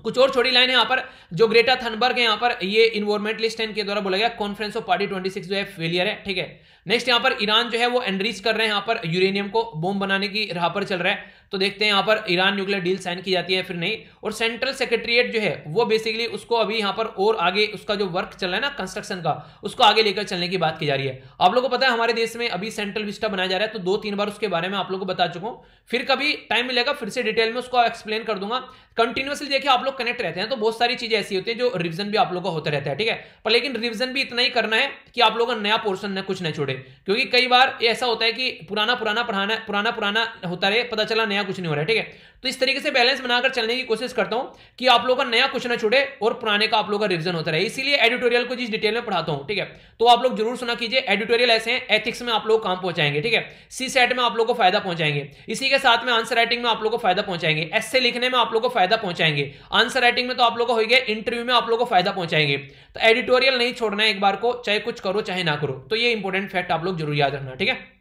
कुछ और छोटी लाइन है यहाँ पर जो ग्रेटा थनबर्ग है यहाँ पर ये इन्वायरमेंटलिस्ट इनके द्वारा बोला गया कॉन्फ्रेंस ऑफ पार्टी 26 जो है फेलियर है ठीक है नेक्स्ट यहां पर ईरान जो है वो एनरीच कर रहे हैं यहां पर यूरेनियम को बोम बनाने की राह पर चल रहा है तो देखते हैं यहां पर ईरान न्यूक्लियर डील साइन की जाती है फिर नहीं और सेंट्रल सेक्रेटरीट जो है वो बेसिकली उसको अभी यहां पर और आगे उसका जो वर्क चल रहा है ना कंस्ट्रक्शन का उसको आगे लेकर चलने की बात की जा रही है आप लोगों को पता है हमारे देश में अभी सेंट्रल विस्टा बनाया जा रहा है तो दो तीन बार उसके बारे में आप लोग को बता चुका हूं फिर कभी टाइम मिलेगा फिर से डिटेल में उसको एक्सप्लेन कर दूंगा कंटिन्यूसली देखिए आप लोग कनेक्ट रहते हैं तो बहुत सारी चीजें ऐसी होती है जो रिविजन भी आप लोग का होता रहता है ठीक है पर लेकिन रिविजन भी इतना ही करना है कि आप लोगों का नया पोर्सन कुछ न छोड़े क्योंकि कई बार ऐसा होता है कि पुराना पुराना पढ़ाना पुराना पुराना होता रहे पता चला नया कुछ नहीं हो रहा है ठीक है तो इस तरीके से बैलेंस बनाकर चलने की कोशिश करता हूं कि आप लोगों का नया क्वेश्चन छुटे और पुराने का आप लोगों का रिविजन होता रहे इसीलिए एडिटोरियल को जिस डिटेल में पढ़ाता हूं ठीक है तो आप लोग जरूर सुना कीजिए एडिटोरियल ऐसे हैं एथिक्स में आप लोग काम पहुंचाएंगे ठीक है सी सेट में आप लोग को फायदा पहुंचाएंगे इसी के साथ में आंसर राइटिंग में आप लोग को फायदा पहुंचाएंगे एस लिखने में आप लोग को फायदा पहुंचाएंगे आंसर राइटिंग में तो आप लोग को हो गया इंटरव्यू में आप लोग को फायदा पहुंचाएंगे तो एडिटोरियल नहीं छोड़ना एक बार को चाहे कुछ करो चाहे ना करो तो ये इंपॉर्टेंट फैक्ट आप लोग जरूर याद रखना ठीक है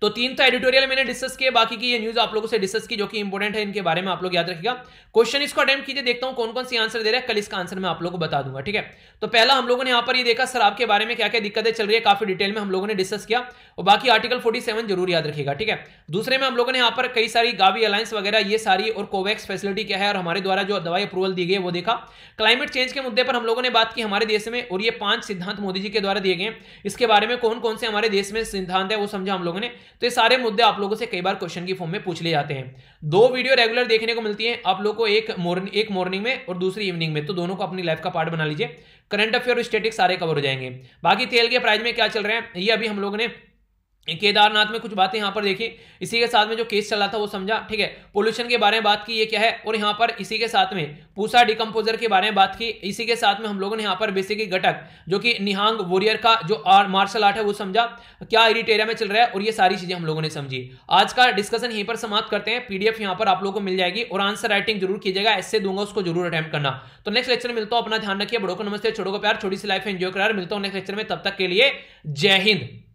तो तीन तो एडिटोरियल मैंने डिस्कस किए बाकी की ये न्यूज आप लोगों से डिस्कस की जो कि इंपॉर्टेंट है इनके बारे में आप लोग याद रखिएगा क्वेश्चन इसको अटेम्प्ट कीजिए देखता हूं कौन कौन सी आंसर दे रहा है कल इसका आंसर मैं आप लोगों को बता दूंगा ठीक है तो पहला हम लोगों ने यहां पर ये देखा सर आपके बारे में क्या क्या दिक्कतें चल रही है काफी डिटेल में हम लोगों ने डिस्कस किया और बाकी आर्टिकल फोर्टी जरूर याद रखेगा ठीक है दूसरे में हम लोगों ने यहाँ पर कई सारी गावी अलायंस वगैरह ये सारी और कोवैक्स फैसिलिटी क्या है और हमारे द्वारा जो दवाई अप्रूवल दी गई वो देखा क्लाइमेट चेंज के मुद्दे पर हम लोगों ने बात की हमारे देश में और ये पांच सिद्धांत मोदी जी के द्वारा दिए गए इसके बारे में कौन कौन से हमारे देश में सिद्धांत है वो समझा हम लोगों ने तो ये सारे मुद्दे आप लोगों से कई बार क्वेश्चन की फॉर्म में पूछ ले जाते हैं दो वीडियो रेगुलर देखने को मिलती है आप लोग को एक मॉर्निंग एक मॉर्निंग में और दूसरी इवनिंग में तो दोनों को अपनी लाइफ का पार्ट बना लीजिए करंट अफेयर और स्टेटिक सारे कवर हो जाएंगे बाकी तेल के प्राइस में क्या चल रहे हैं ये अभी हम लोगों ने केदारनाथ में कुछ बातें यहाँ पर देखी इसी के साथ में जो केस चला था वो समझा ठीक है पोल्यूशन के बारे में बात की ये क्या है और यहाँ पर इसी के साथ में पूसा डिकम्पोजर के बारे में बात की इसी के साथ में हम लोगों ने यहाँ पर बेसिकली घटक जो कि निहांग वॉरियर का जो मार्शल आर्ट है वो समझा क्या इरिटेरिया में चल रहा है और ये सारी चीजें हम लोगों ने समझी आज का डिस्कशन यहीं पर समाप्त करते हैं पीडीएफ यहाँ पर आप लोगों को मिल जाएगी और आंसर राइटिंग जरूर कीजिएगा ऐसे दूंगा उसको जरूर अटैम्प करना तो नेक्स्ट लेक्चर मिलता हूँ अपना ध्यान रखिए बड़ों को नमस्ते छोड़ो को प्यार छोटी सी लाइफ एंजॉय करा मिलता हूँ नेक्स्ट लेक्चर में तब तक के लिए जय हिंद